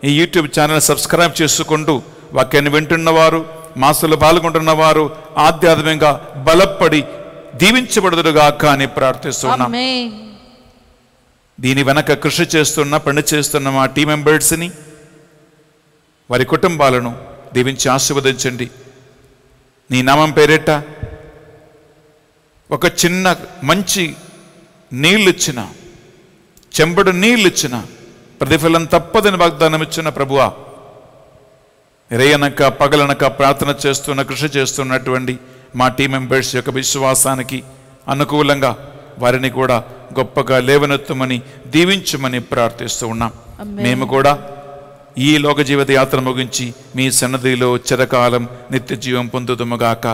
ఈ యూట్యూబ్ ఛానల్ సబ్స్క్రైబ్ చేసుకుంటూ వాక్యాన్ని వింటున్నవారు మాసులు పాల్గొంటున్నవారు ఆధ్యాత్మికంగా బలపడి దీవించబడుదురుగా అని ప్రార్థిస్తున్నాం దీని వెనక కృషి చేస్తున్న పని చేస్తున్న మా టీం మెంబర్స్ని వారి కుటుంబాలను దీవించి ఆశీర్వదించండి నీ నామం పేరేట ఒక చిన్న మంచి నీళ్ళు ఇచ్చినా చెంబడు ఇచ్చిన ప్రతిఫలం తప్పదని వాగ్దానం ఇచ్చిన ప్రభువా రేయనక పగలనక ప్రార్థన చేస్తున్న కృషి చేస్తున్నటువంటి మా టీం మెంబర్స్ యొక్క విశ్వాసానికి అనుకూలంగా వారిని కూడా గొప్పగా లేవనెత్తమని దీవించమని ప్రార్థిస్తూ ఉన్నాం మేము కూడా ఈ లోక జీవిత యాత్ర ముగించి మీ సన్నదిలో చిరకాలం నిత్య జీవం పొందుదుమగాక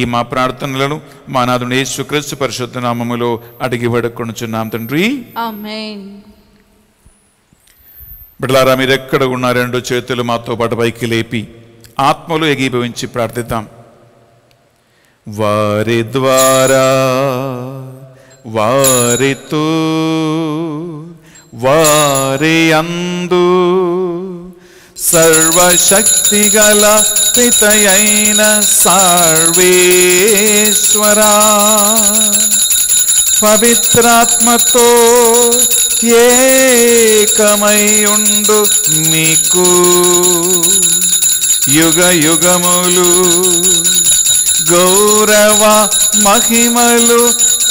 ఈ మా ప్రార్థనలను మా నాథుని యేసుక్రీస్తు పరిశుద్ధ నామములో అడిగి వడుకొనుచున్నాం తండ్రి బిడ్డలారా మీరు ఎక్కడ ఉన్న రెండు చేతులు మాతో పాటు పైకి లేపి ఆత్మలు ఎగిభవించి ప్రార్థిద్దాం వారి ద్వారా వారితో వారి అందు గల పితయైన సార్వేశ్వరా పవిత్రాత్మతో ఏకమయుండు మీకు యుగ యుగములు గౌరవ మహిమలు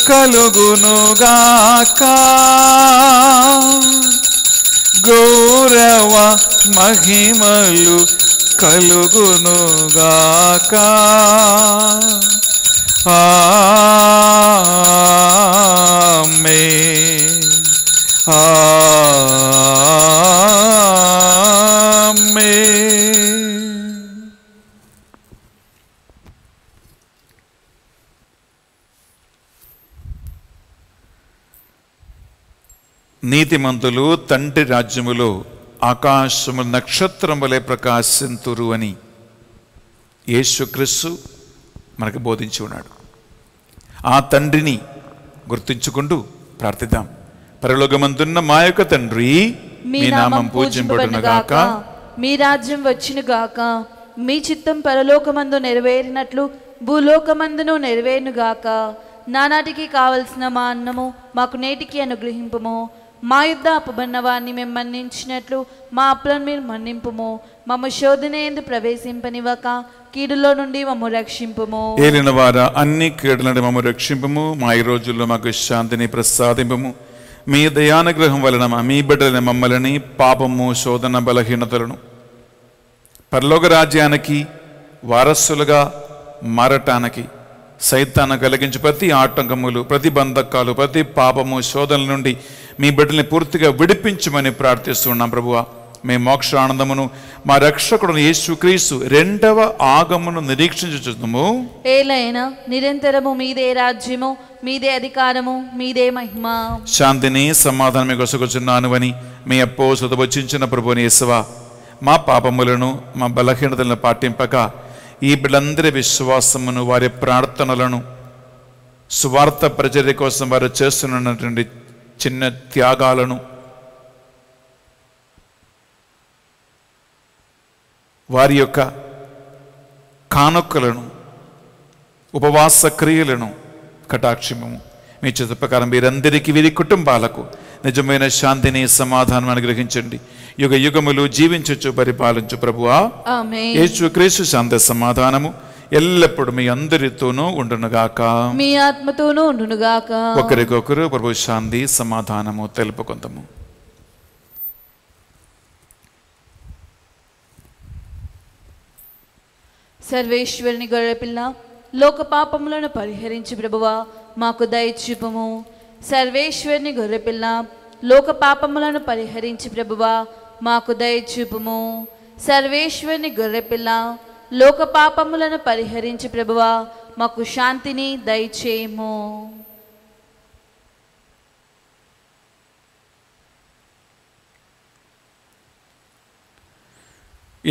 కలుగునుగాక గౌరవ మహిమలు కలుగునుగాక ఆమె ఆమె నీతిమంతులు తండ్రి రాజ్యములో ఆకాశము నక్షత్రం వలె ప్రకాశింతురు అని యేసుక్రీస్తు మనకు బోధించి ఉన్నాడు ఆ తండ్రిని గుర్తించుకుంటూ ప్రార్థిద్దాం పరలోకమంతున్న మా యొక్క తండ్రి మీ నామం పూజింపడునగాక మీ రాజ్యం వచ్చినగాక మీ చిత్తం పరలోకమందు నెరవేరినట్లు భూలోకమందును నెరవేరునుగాక నానాటికి కావలసిన మా అన్నము మాకు నేటికి అనుగ్రహింపము మా యుద్ధాపభవనవని మేము మన్నించినట్లు మా ప్లన్ మేర్ మన్నింపుము మమ్మ శోధనేయందు ప్రవేశింపనివక కీడులో నుండి మమ్ము రక్షింపుము ఏలినవారా అన్ని కీడులండి మమ్ము రక్షింపుము మాయి రోజులలో మాకు శాంతని ప్రసాదింపుము మీ దయానగ్రహం వలన మామీబడల మమ్మలని పాపము శోధన బలహీనతలను పరలోక రాజ్యానికి వారసులుగా మారటానికీ సైతాన్ని కలిగించి ప్రతి ఆటంకములు ప్రతి బంధకాలు ప్రతి పాపము శోధనల నుండి మీ బిడ్డల్ని పూర్తిగా విడిపించమని ప్రార్థిస్తున్నాం ప్రభువ మీ మోక్ష ఆనందమును మా రక్షకుడు యేసుక్రీస్తు రెండవ ఆగమును నిరీక్షించము ఏలైనా నిరంతరము మీదే రాజ్యము మీదే అధికారము మీదే మహిమ శాంతిని సమాధానమే కొసగుచున్నాను అని మీ అప్పో సుతవచ్చించిన ప్రభుని యేసవా మా పాపములను మా బలహీనతలను పాటింపక ఈ బిడ్డలందరి విశ్వాసమును వారి ప్రార్థనలను స్వార్థ ప్రచర్య కోసం వారు చేస్తున్నటువంటి చిన్న త్యాగాలను వారి యొక్క కానుకలను ఉపవాస క్రియలను కటాక్షము మీ చిత్రప్రకారం వీరందరికీ వీరి కుటుంబాలకు నిజమైన శాంతిని సమాధానం అనుగ్రహించండి యుగ యుగములు జీవించచ్చు పరిపాలించు ప్రభువా యేసుక్రీస్తు శాంత సమాధానము ఎల్లప్పుడు మీ అందరితోనూ ఉండునుగాక మీ ఆత్మతోనూ ఉండునుగాక ఒకరికొకరు ప్రభు శాంతి సమాధానము తెలుపుకుందాము సర్వేశ్వరుని గొడపిల్ల లోక పాపములను పరిహరించి ప్రభువా మాకు దయచూపము సర్వేశ్వరుని గొర్రెపిల్ల లోక పాపములను పరిహరించి ప్రభువా మాకు దయచూపుము సర్వేశ్వరిని గొర్రెపిల్ల లోక పాపములను పరిహరించి ప్రభువా మాకు శాంతిని దయచేయము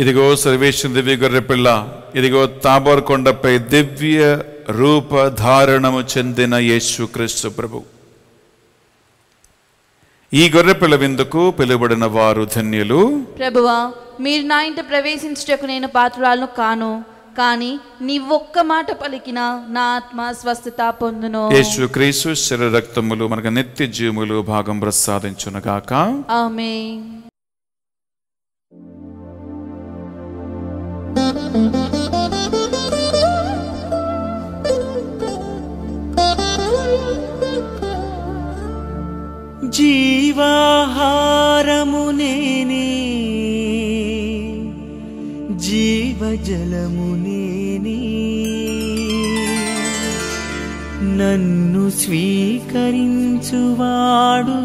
ఇదిగో సర్వేశ్వర దివ్య గొర్రెపిల్ల ఇదిగో తాబోర్ కొండపై దివ్య రూపధారణము చెందిన యేసుక్రీస్తు ప్రభు ఈ గొర్రె విందుకు పిలువబడిన వారు ధన్యులు ప్రభువా మీరు నా ఇంట ప్రవేశించుటకు నేను పాత్రలను కాను కానీ నీ ఒక్క మాట పలికిన నా ఆత్మ స్వస్థత పొందును యేసు క్రీసు శరీర రక్తములు మనకు నిత్య జీవములు భాగం ప్రసాదించునుగాక ఆమేన్ జీవాహారమునేనే జీవజలమునేనే నన్ను స్వీకరించువాడు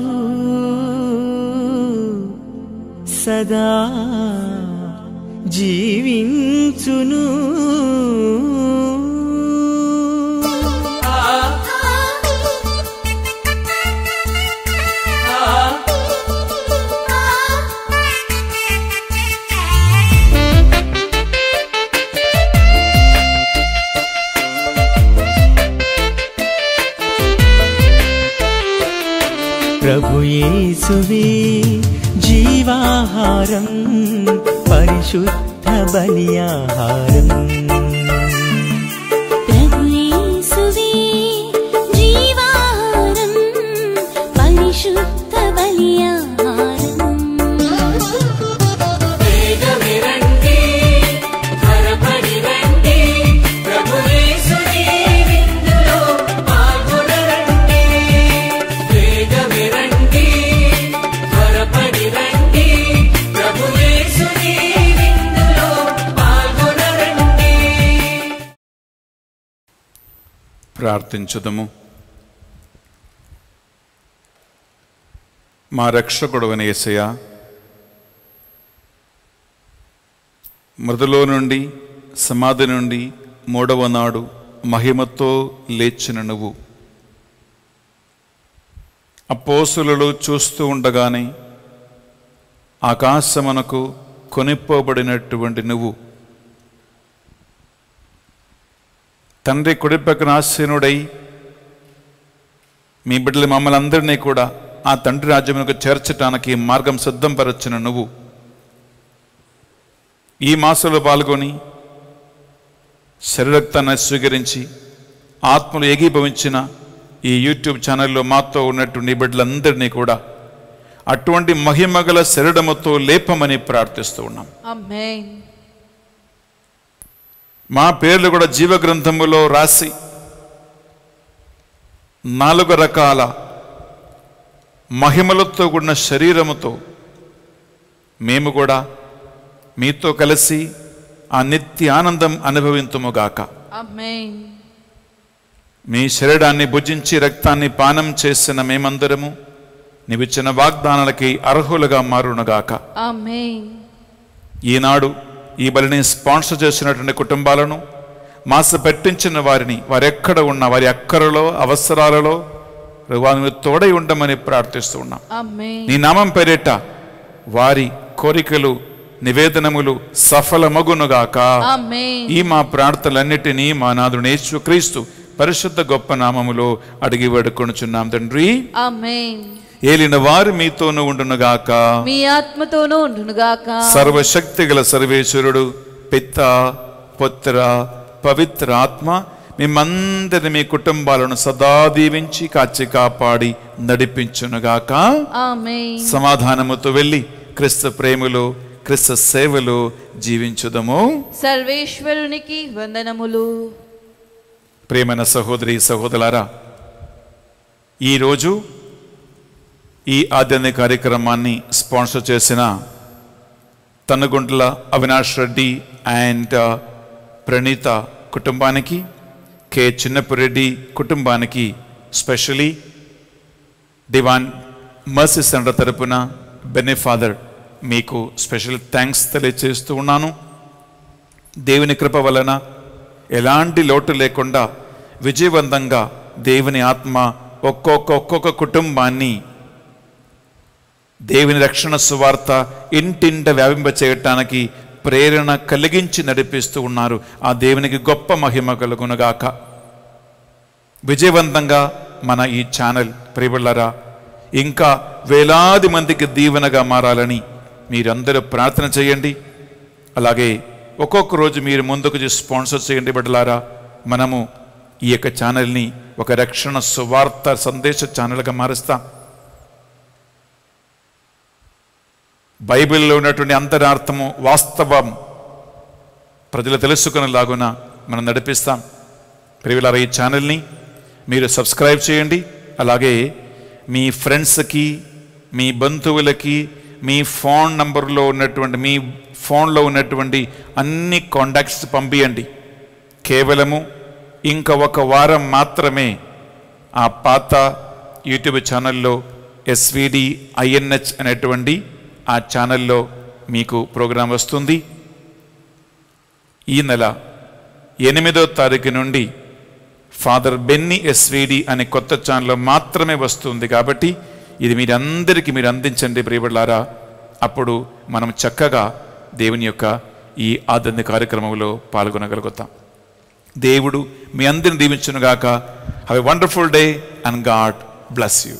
సదా జీవించును ी जीवाहारं परिशुद्धबल्याहारम् ప్రార్థించుదము మా రక్షకుడు ఏసయ మృదులో నుండి సమాధి నుండి మూడవ నాడు మహిమతో లేచిన నువ్వు అపోసులలో చూస్తూ ఉండగానే ఆకాశమునకు కొనిపోబడినటువంటి నువ్వు తండ్రి కుడి పక్కన మీ బిడ్డలు మమ్మల్ని అందరినీ కూడా ఆ తండ్రి రాజ్యమునకు చేర్చటానికి మార్గం సిద్ధం పరచిన నువ్వు ఈ మాసంలో పాల్గొని శరీరక్తాన్ని స్వీకరించి ఆత్మలు ఏకీభవించిన ఈ యూట్యూబ్ ఛానల్లో మాతో ఉన్నట్టు నీ బిడ్డలందరినీ కూడా అటువంటి మహిమగల శరీరముతో లేపమని ప్రార్థిస్తూ ఉన్నాం మా పేర్లు కూడా జీవ గ్రంథములో రాసి నాలుగు రకాల మహిమలతో కూడిన శరీరముతో మేము కూడా మీతో కలిసి ఆ నిత్య ఆనందం అనుభవింతుముగాక మీ శరీరాన్ని భుజించి రక్తాన్ని పానం చేసిన మేమందరము నీవిచ్చిన వాగ్దానాలకి అర్హులుగా మారునుగాక ఈనాడు ఈ బలిని స్పాన్సర్ చేసినటువంటి కుటుంబాలను మాస పెట్టించిన వారిని వారెక్కడ ఉన్న వారి అక్కరలో అవసరాలలో వారి తోడై ఉండమని ప్రార్థిస్తూ ఉన్నాం నీ నామం పేరేట వారి కోరికలు నివేదనములు సఫలమగునుగాక ఈ మా ప్రార్థనలన్నిటినీ మా నేర్చు క్రీస్తు పరిశుద్ధ గొప్ప నామములో అడిగి వేడుకొనుచున్నాం తండ్రి ఏలిన వారు మీతోనూ ఉండునుగాక మీ ఆత్మతోనూ ఉండునుగాక సర్వశక్తి గల సర్వేశ్వరుడు పిత్త పుత్ర పవిత్ర ఆత్మ మిమ్మందరిని మీ కుటుంబాలను సదా దీవించి కాచి కాపాడి నడిపించునుగాక సమాధానముతో వెళ్ళి క్రిస్త ప్రేమలు క్రిస్త సేవలో జీవించుదము సర్వేశ్వరునికి వందనములు ప్రేమన సహోదరి సహోదరారా ఈరోజు ఈ ఆధ్యాత్మిక కార్యక్రమాన్ని స్పాన్సర్ చేసిన తన్నగుంట్ల అవినాష్ రెడ్డి అండ్ ప్రణీత కుటుంబానికి కె చిన్నపురెడ్డి కుటుంబానికి స్పెషలీ దివాన్ మర్సీ సెంటర్ తరపున బెనిఫాదర్ మీకు స్పెషల్ థ్యాంక్స్ తెలియజేస్తూ ఉన్నాను దేవుని కృప వలన ఎలాంటి లోటు లేకుండా విజయవంతంగా దేవుని ఆత్మ ఒక్కొక్క ఒక్కొక్క కుటుంబాన్ని దేవుని రక్షణ సువార్త ఇంటింట వ్యాపింప చేయటానికి ప్రేరణ కలిగించి నడిపిస్తూ ఉన్నారు ఆ దేవునికి గొప్ప మహిమ కలుగునుగాక విజయవంతంగా మన ఈ ఛానల్ ప్రియబళ్ళారా ఇంకా వేలాది మందికి దీవెనగా మారాలని మీరందరూ ప్రార్థన చేయండి అలాగే ఒక్కొక్క రోజు మీరు ముందుకు స్పాన్సర్ చేయండి బిడ్డలారా మనము ఈ యొక్క ఛానల్ని ఒక రక్షణ సువార్త సందేశ ఛానల్గా మారుస్తాం బైబిల్లో ఉన్నటువంటి అంతరార్థము వాస్తవం ప్రజలు తెలుసుకునేలాగున మనం నడిపిస్తాం ప్రియులార ఈ ఛానల్ని మీరు సబ్స్క్రైబ్ చేయండి అలాగే మీ ఫ్రెండ్స్కి మీ బంధువులకి మీ ఫోన్ నంబర్లో ఉన్నటువంటి మీ ఫోన్లో ఉన్నటువంటి అన్ని కాంటాక్ట్స్ పంపించండి కేవలము ఇంకా ఒక వారం మాత్రమే ఆ పాత యూట్యూబ్ ఛానల్లో ఎస్విడి ఐఎన్హెచ్ అనేటువంటి ఆ ఛానల్లో మీకు ప్రోగ్రాం వస్తుంది ఈ నెల ఎనిమిదో తారీఖు నుండి ఫాదర్ బెన్నీ ఎస్విడి అనే కొత్త ఛానల్లో మాత్రమే వస్తుంది కాబట్టి ఇది మీరందరికీ మీరు అందించండి ప్రియబడ్లారా అప్పుడు మనం చక్కగా దేవుని యొక్క ఈ ఆధ్యాత్మిక కార్యక్రమంలో పాల్గొనగలుగుతాం దేవుడు మీ అందరిని దీవించునుగాక have a wonderful day and God bless you